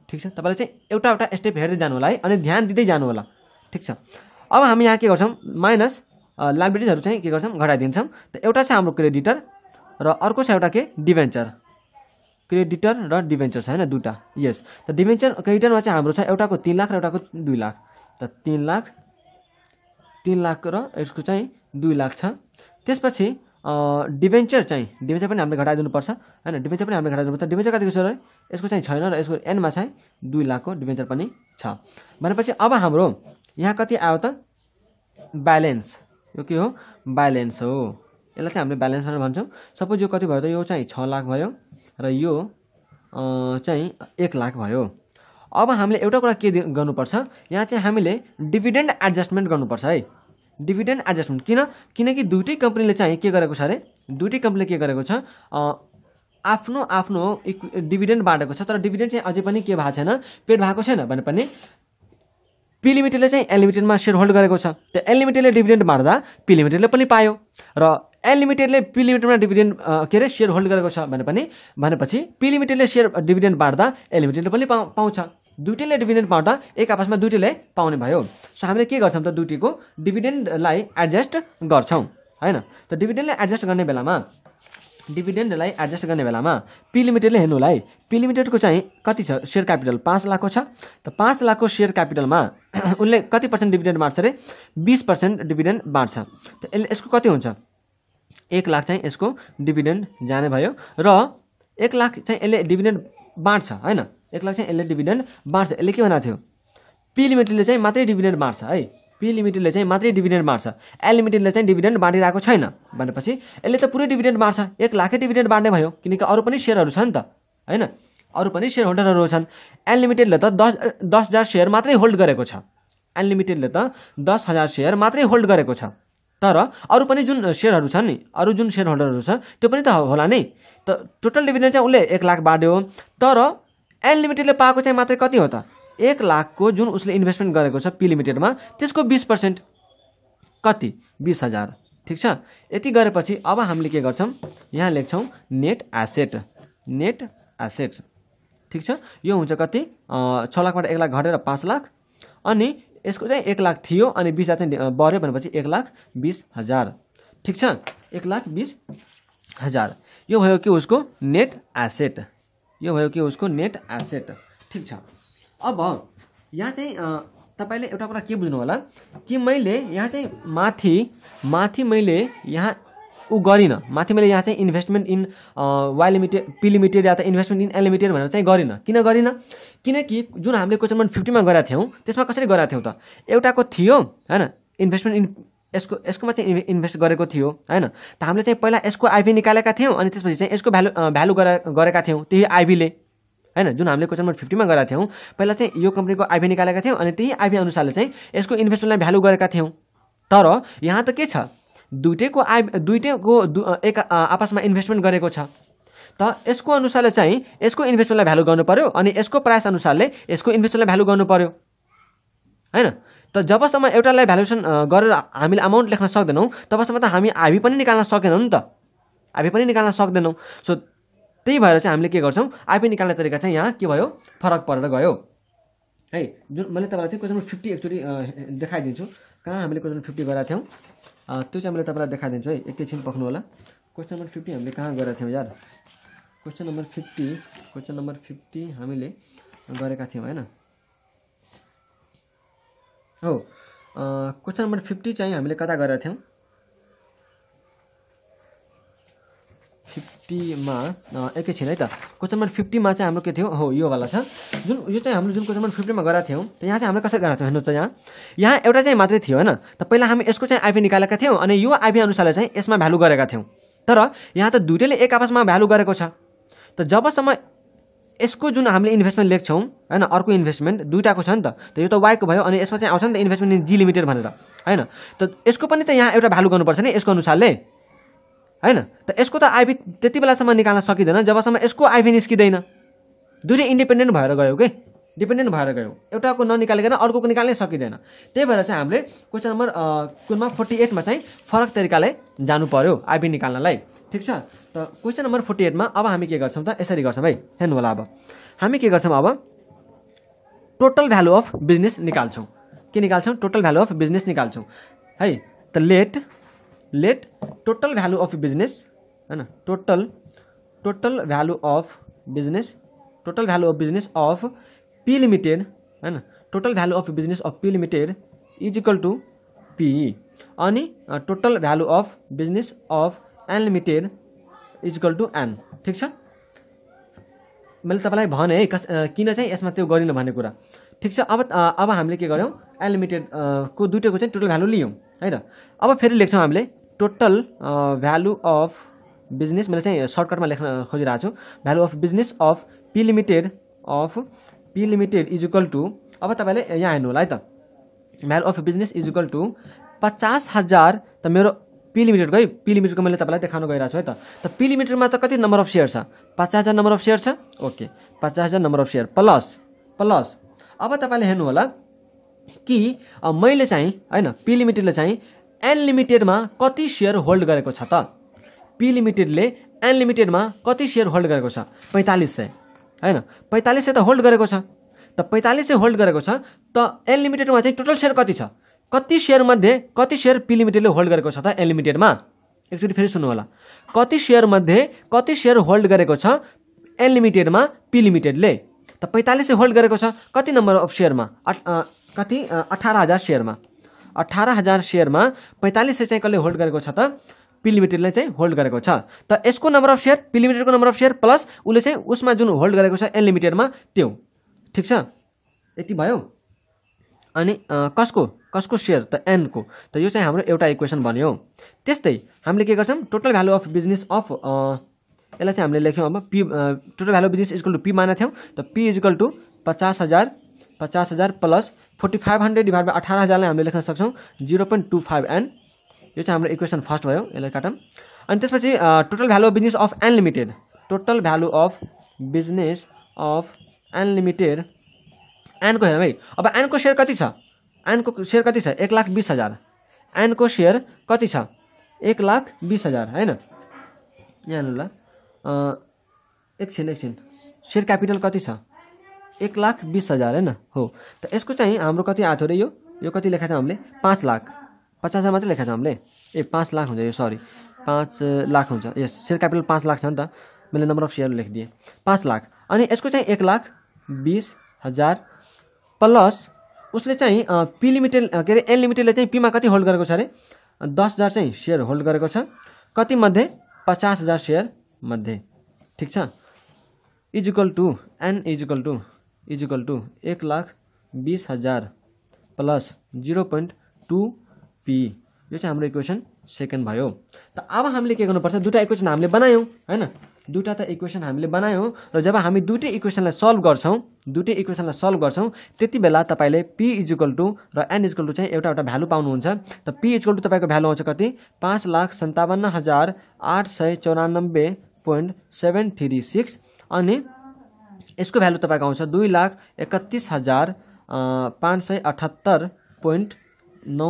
ठिक छ तपाईँले चाहिँ एउटा एउटा स्टेप हेर्दै जानु होला है अनि ध्यान दिँदै जानु होला ठिक छ अब हामी यहाँ के गर्छौँ माइनस लाइब्रेरिजहरू चाहिँ के गर्छौँ घटाइदिन्छौँ त एउटा छ हाम्रो क्रेडिटर र अर्को छ एउटा के डिभेन्चर क्रेडिटर र डिभेन्चर छ होइन दुइटा यस त डिभेन्चर क्रेडिटरमा चाहिँ हाम्रो छ एउटाको तिन लाख र एउटाको दुई लाख त तिन लाख तिन लाख र यसको चाहिँ दुई लाख छ त्यसपछि डिभेन्चर चाहिँ डिभेन्चर पनि हामीले घटाइदिनुपर्छ होइन डिभेन्चर पनि हामीले घटाइदिनुपर्छ डिभेन्चर कतिको छ यसको चाहिँ छैन र यसको एनमा चाहिँ दुई लाखको डिभेन्चर पनि छ भनेपछि अब हाम्रो यहाँ कति आयो त ब्यालेन्स यो के हो ब्यालेन्स हो यसलाई चाहिँ हामीले ब्यालेन्स भनेर भन्छौँ सपोज यो कति भयो त यो चाहिँ छ लाख भयो र यो चाहिँ एक लाख भयो अब हामीले एउटा कुरा के गर्नुपर्छ यहाँ चाहिँ हामीले डिभिडेन्ड एडजस्टमेन्ट गर्नुपर्छ है डिभिडेन्ड एडजस्टमेन्ट किन किनकि दुइटै कम्पनीले चाहिँ के गरेको छ अरे दुइटै कम्पनीले के गरेको छ आफ्नो आफ्नो डिभिडेन्ड बाँडेको छ तर डिभिडेन्ड चाहिँ अझै पनि के भएको छैन पेड भएको छैन भने पनि पी लिमिटेडले चाहिँ एनलिमिटेडमा सेयर होल्ड गरेको छ त्यो एनलिमिटेडले डिभिडेन्ड मार्दा पी लिमिटेडले पनि पायो र एनलिमिटेडले पी लिमिटेडमा डिभिडेन्ड के अरे सेयर होल्ड गरेको छ भने पनि भनेपछि पी लिमिटेडले सेयर डिभिडेन्ड बाँड्दा एनलिमिटेडले पनि पाउ पाउँछ दुइटैले डिभिडेन्ड पाउँदा एक आपसमा दुइटैले पाउने भयो सो हामीले के गर्छौँ त दुइटैको डिभिडेन्डलाई एडजस्ट गर्छौँ होइन त डिभिडेन्टलाई एडजस्ट गर्ने बेलामा डिभिडेन्डलाई एडजस्ट गर्ने बेलामा पी लिमिटेडले हेर्नु होला है पी लिमिटेडको चाहिँ कति छ सेयर क्यापिटल पाँच लाखको छ त पाँच लाखको सेयर क्यापिटलमा उसले कति पर्सेन्ट डिभिडेन्ड बाँड्छ अरे बिस पर्सेन्ट डिभिडेन्ड बाँड्छ त यसले यसको कति हुन्छ एक लाख चाहिँ यसको डिभिडेन्ड जाने भयो र एक लाख चाहिँ यसले डिभिडेन्ड बाँड्छ होइन एक लाख चाहिँ यसले डिभिडेन्ड बाँड्छ यसले के भनेको थियो पी लिमिटेडले चाहिँ मात्रै डिभिडेन्ड बाँड्छ है पी लिमिटेडले चाहिँ मात्रै डिभिडेन्ड मार्छ एल लिमिटेडले चाहिँ डिभिडेन्ड बाँडिरहेको छैन भनेपछि यसले त पुरै डिभिडेन्ड मार्छ एक लाखै डिभिडेन्ड बाँड्ने भयो किनकि अरू पनि सेयरहरू छ नि त होइन अरू पनि सेयर होल्डरहरू छन् एल त दस दस हजार सेयर मात्रै होल्ड गरेको छ एल त दस हजार सेयर मात्रै होल्ड गरेको छ तर अरू पनि जुन सेयरहरू छन् नि अरू जुन सेयर होल्डरहरू छ त्यो पनि त होला नि त टोटल डिभिडेन्ड चाहिँ उसले एक लाख बाँड्यो तर एल पाएको चाहिँ मात्रै कति हो त एक लाखको जुन उसले इन्भेस्टमेन्ट गरेको छ पी लिमिटेडमा त्यसको बिस पर्सेन्ट कति बिस हजार ठिक छ यति गरेपछि अब हामीले के गर्छौँ यहाँ लेख्छौँ नेट एसेट नेट एसेट ठिक छ यो हुन्छ कति छ लाखबाट एक लाख घटेर पाँच लाख अनि यसको चाहिँ एक लाख थियो अनि बिस हजार चाहिँ बढ्यो भनेपछि एक लाख बिस हजार ठिक छ एक लाख बिस हजार यो भयो कि उसको नेट एसेट यो भयो कि उसको नेट एसेट ठिक छ अब यहाँ चाहिँ तपाईँले एउटा कुरा के बुझ्नु होला कि मैले यहाँ चाहिँ माथि माथि मैले यहाँ ऊ गरिनँ माथि मैले यहाँ चाहिँ investment in Y limited P limited या त इन्भेस्टमेन्ट इन एलिमिटेड भनेर चाहिँ गरिनँ किन गरिनँ किनकि जुन हामीले क्वेसन नम्बर फिफ्टीमा गरेका थियौँ त्यसमा कसरी गराएको थियौँ त एउटाको थियो होइन इन्भेस्टमेन्ट इन यसको यसकोमा चाहिँ इन्भेस्ट गरेको थियो होइन त हामीले चाहिँ पहिला यसको आइभी निकालेका थियौँ अनि त्यसपछि चाहिँ यसको भ्यालु भ्यालु गरेका थियौँ त्यही आइभीले होइन जुन हामीले क्वेसन नम्बर फिफ्टीमा गरेका थियौँ पहिला चाहिँ यो कम्पनीको आइबी निकालेका थियौँ अनि त्यही आइबी अनुसारले चाहिँ यसको इन्भेस्टमेन्टलाई भ्यालु गरेका थियौँ तर यहाँ त के छ दुइटैको आइ दुइटैको दु एक आपसमा इन्भेस्टमेन्ट गरेको छ त यसको अनुसारले चाहिँ यसको इन्भेस्टमेन्टलाई भ्यालु गर्नु पऱ्यो अनि यसको प्राइस अनुसारले यसको इन्भेस्टमेन्टलाई भ्यालु गर्नु पऱ्यो होइन त जबसम्म एउटालाई भ्यालुएसन गरेर हामीले अमाउन्ट लेख्न सक्दैनौँ तबसम्म त हामी आइबी पनि निकाल्न सकेनौँ नि त आइबी पनि निकाल्न सक्दैनौँ सो त्यही भएर चाहिँ हामीले के गर्छौँ आइपी निकाल्ने तरिका चाहिँ यहाँ के भयो फरक परेर गयो है जुन मैले तपाईँलाई चाहिँ क्वेसन फिफ्टी एक्चुली देखाइदिन्छु कहाँ हामीले क्वेसन फिफ्टी गरेका थियौँ त्यो चाहिँ मैले तपाईँलाई देखाइदिन्छु है एकैछिन पक्नु होला क्वेसन नम्बर फिफ्टी हामीले कहाँ गरेका थियौँ यार question number fifty question number fifty हामीले गरेका थियौँ होइन हो क्वेसन नम्बर फिफ्टी चाहिँ हामीले कता गरेका थियौँ फिफ्टीमा एकैछिन है त क्वेसन नम्बर फिफ्टीमा चाहिँ हाम्रो के थियो हो योवाला छ जुन यो चाहिँ हाम्रो जुन क्वेसन नम्बर फिफ्टीमा गराएको थियौँ त यहाँ चाहिँ हामीले कसरी गराएको थियौँ हेर्नुहोस् त यहाँ यहाँ एउटा चाहिँ मात्रै थियो होइन त पहिला हामी यसको चाहिँ आइपी निकालेका थियौँ अनि यो आइपी अनुसारले चाहिँ यसमा भ्यालु गरेका थियौँ तर यहाँ त दुइटैले एक आपसमा भ्यालु गरेको छ त जबसम्म यसको जुन हामीले इन्भेस्टमेन्ट लेख्छौँ होइन अर्को इन्भेस्टमेन्ट दुइटाको छ नि त त यो त वाइको भयो अनि यसमा चाहिँ आउँछ नि त इन्भेस्टमेन्ट इन जी लिमिटेड भनेर होइन त यसको पनि त यहाँ एउटा भ्यालु गर्नुपर्छ नि यसको अनुसारले होइन त यसको त आइबी त्यति बेलासम्म निकाल्न सकिँदैन जबसम्म यसको आइबी निस्किँदैन दुइटै इन्डिपेन्डेन्ट भएर गयो कि डिपेन्डेन्ट भएर गयो एउटाको ननिकालिकन अर्कोको निकाल्नै सकिँदैन त्यही भएर चाहिँ हामीले क्वेसन नम्बर कुनमा फोर्टी एटमा चाहिँ फरक तरिकाले जानु पर्यो आइबी निकाल्नलाई ठिक छ त क्वेसन नम्बर फोर्टी एटमा अब हामी के गर्छौँ त यसरी गर्छौँ है हेर्नु होला अब हामी के गर्छौँ अब टोटल भ्यालु अफ बिजनेस निकाल्छौँ के निकाल्छौँ टोटल भ्यालु अफ बिजनेस निकाल्छौँ है त let let total value of business होइन total total value of business total value of business of P limited होइन total value of business of P limited is equal to P अनि total value of business of N limited is equal to N ठिक छ मैले तपाईँलाई भने है कस किन चाहिँ यसमा त्यो गरिनँ भन्ने कुरा ठिक छ अब अब हामीले के गऱ्यौँ एन लिमिटेड को दुइटैको चाहिँ टोटल भ्यालु लियौँ है र अब फेरि लेख्छौँ हामीले टोटल भ्यालु अफ बिजनेस मैले चाहिँ सर्टकटमा लेख्न खोजिरहेको छु value of business of P limited of P limited is equal to अब तपाईँले यहाँ हेर्नु होला है त value of business is equal to पचास हजार त मेरो पी लिमिटेडको है पी लिमिटेडको मैले तपाईँलाई देखाउन गइरहेको छु है त त पी लिमिटेडमा त कति नम्बर अफ सेयर छ पचास हजार नम्बर अफ सेयर छ ओके पचास हजार number of share plus plus अब तपाईँले हेर्नु होला कि मैले चाहिँ होइन पी लिमिटेडले चाहिँ एन लिमिटेडमा कति सेयर होल्ड गरेको छ त पी लिमिटेडले एन लिमिटेडमा कति सेयर होल्ड गरेको छ पैँतालिस सय होइन पैँतालिस सय त होल्ड गरेको छ त पैँतालिस सय होल्ड गरेको छ त एन लिमिटेडमा चाहिँ टोटल सेयर कति छ कति सेयरमध्ये कति सेयर पी लिमिटेडले होल्ड गरेको छ त एन लिमिटेडमा एकचोटि फेरि सुन्नु होला कति सेयरमध्ये कति सेयर होल्ड गरेको छ एन लिमिटेडमा पी लिमिटेडले त पैँतालिस सय होल्ड गरेको छ कति नम्बर अफ सेयरमा कति अठार हजार सेयरमा अठार हजार सेयरमा पैँतालिस सय चाहिँ कसले होल्ड गरेको छ त लिमिटेडले चाहिँ होल्ड गरेको छ त यसको नम्बर अफ सेयर पिलिमिटेडको नम्बर अफ सेयर प्लस उसले चाहिँ उसमा जुन होल्ड गरेको छ एनलिमिटेडमा त्यो ठिक छ यति भयो अनि कसको कसको सेयर त एनको त यो चाहिँ हाम्रो एउटा इक्वेसन भन्यो त्यस्तै हामीले के गर्छौँ total value of business of यसलाई चाहिँ हामीले लेख्यौँ अब P total value business is equal to P मानेको थियौँ त पी इजकल टु पचास हजार पचास हजार plus forty five hundred divide by अठारह हजार हमें लेख्न सकता zero point two five N यो हमारे इक्वेसन फर्स्ट भो इस काटम अस त्यसपछि total value business of unlimited total value of business of N को हे है अब एन को सेयर कति एन को सेयर कति एक लाख बीस हजार एन को सेयर कति एक लाख बीस हजार है यहाँ ल uh, एक सेयर कैपिटल कति एक लाख बिस हजार होइन हो त यसको चाहिँ हाम्रो कति आएको अरे यो यो कति लेखाएको थियौँ हामीले पाँच लाख पचास हजार मात्रै लेखाएको थियौँ हामीले ए पाँच लाख हुन्छ यो सरी पाँच लाख हुन्छ यस सेयर क्यापिटल पाँच लाख छ नि त मैले नम्बर अफ सेयर लेखिदिएँ पाँच लाख अनि यसको चाहिँ एक लाख बिस हजार प्लस उसले चाहिँ पी लिमिटेड के अरे एनलिमिटेडले चाहिँ पीमा कति होल्ड गरेको छ अरे दस हजार चाहिँ सेयर होल्ड गरेको छ कतिमध्ये पचास हजार सेयर मध्ये ठिक छ is equal to N is equal to is equal to एक लाख बिस हजार plus zero point two P यो चाहिँ हाम्रो इक्वेसन सेकेन्ड भयो त अब हामीले के गर्नुपर्छ दुइटा इक्वेसन हामीले बनायौँ होइन दुईवटा त इक्वेसन हामीले बनायौँ र जब हामी दुइटै इक्वेसनलाई सल्भ गर्छौँ दुइटै इक्वेसनलाई सल्भ गर्छौँ त्यति बेला तपाईँले पी इजिकल टू र एन इजिकल टू चाहिँ एउटा एउटा भ्यालु पाउनुहुन्छ त पी इजिकल टू तपाईँको भ्यालु आउँछ कति पाँच लाख सन्ताउन्न हजार आठ सय चौरानब्बे पोइन्ट सेभेन थ्री सिक्स अनि यसको भ्यालु तपाईँको आउँछ दुई लाख एकतिस हजार पाँच सय अठहत्तर पोइन्ट नौ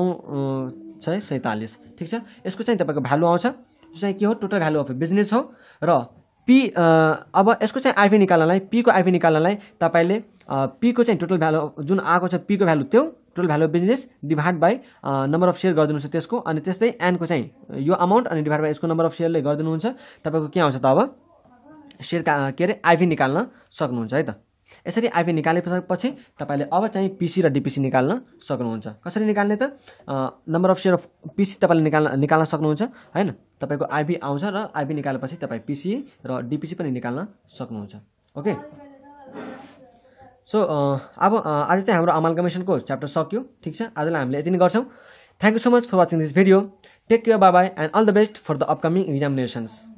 सय सैँतालिस ठिक छ यसको चाहिँ तपाईँको भ्यालु आउँछ यो चाहिँ के हो टोटल भ्यालु अफ बिजनेस हो र पी अब यसको चाहिँ आइपी निकाल्नलाई पीको आइपी निकाल्नलाई तपाईँले पीको चाहिँ टोटल भ्यालु जुन आएको छ पीको भ्यालु त्यो total value business divide by number of share गरिदिनुहुन्छ त्यसको अनि त्यस्तै एनको चाहिँ यो अमाउन्ट अनि डिभाइड बाई यसको नम्बर अफ सेयरले गरिदिनुहुन्छ तपाईँको के आउँछ त अब सेरका के अरे आइपी निकाल्न सक्नुहुन्छ है त यसरी निकाले निकालेपछि तपाईँले अब चाहिँ पिसी र डिपिसी निकाल्न सक्नुहुन्छ कसरी निकाल्ने त नम्बर अफ सेयर अफ पिसी तपाईँले निकाल्न निकाल्न सक्नुहुन्छ होइन तपाईँको आइपी आउँछ र आइपी निकालेपछि तपाईँ पिसी र डिपिसी पनि निकाल्न सक्नुहुन्छ ओके सो अब आज चाहिँ हाम्रो अमाल कमिसनको च्याप्टर सक्यो ठिक छ आजलाई हामीले यति नै गर्छौँ thank you so much for watching this video take care bye bye and all the best for the upcoming इक्जामिनेसन्स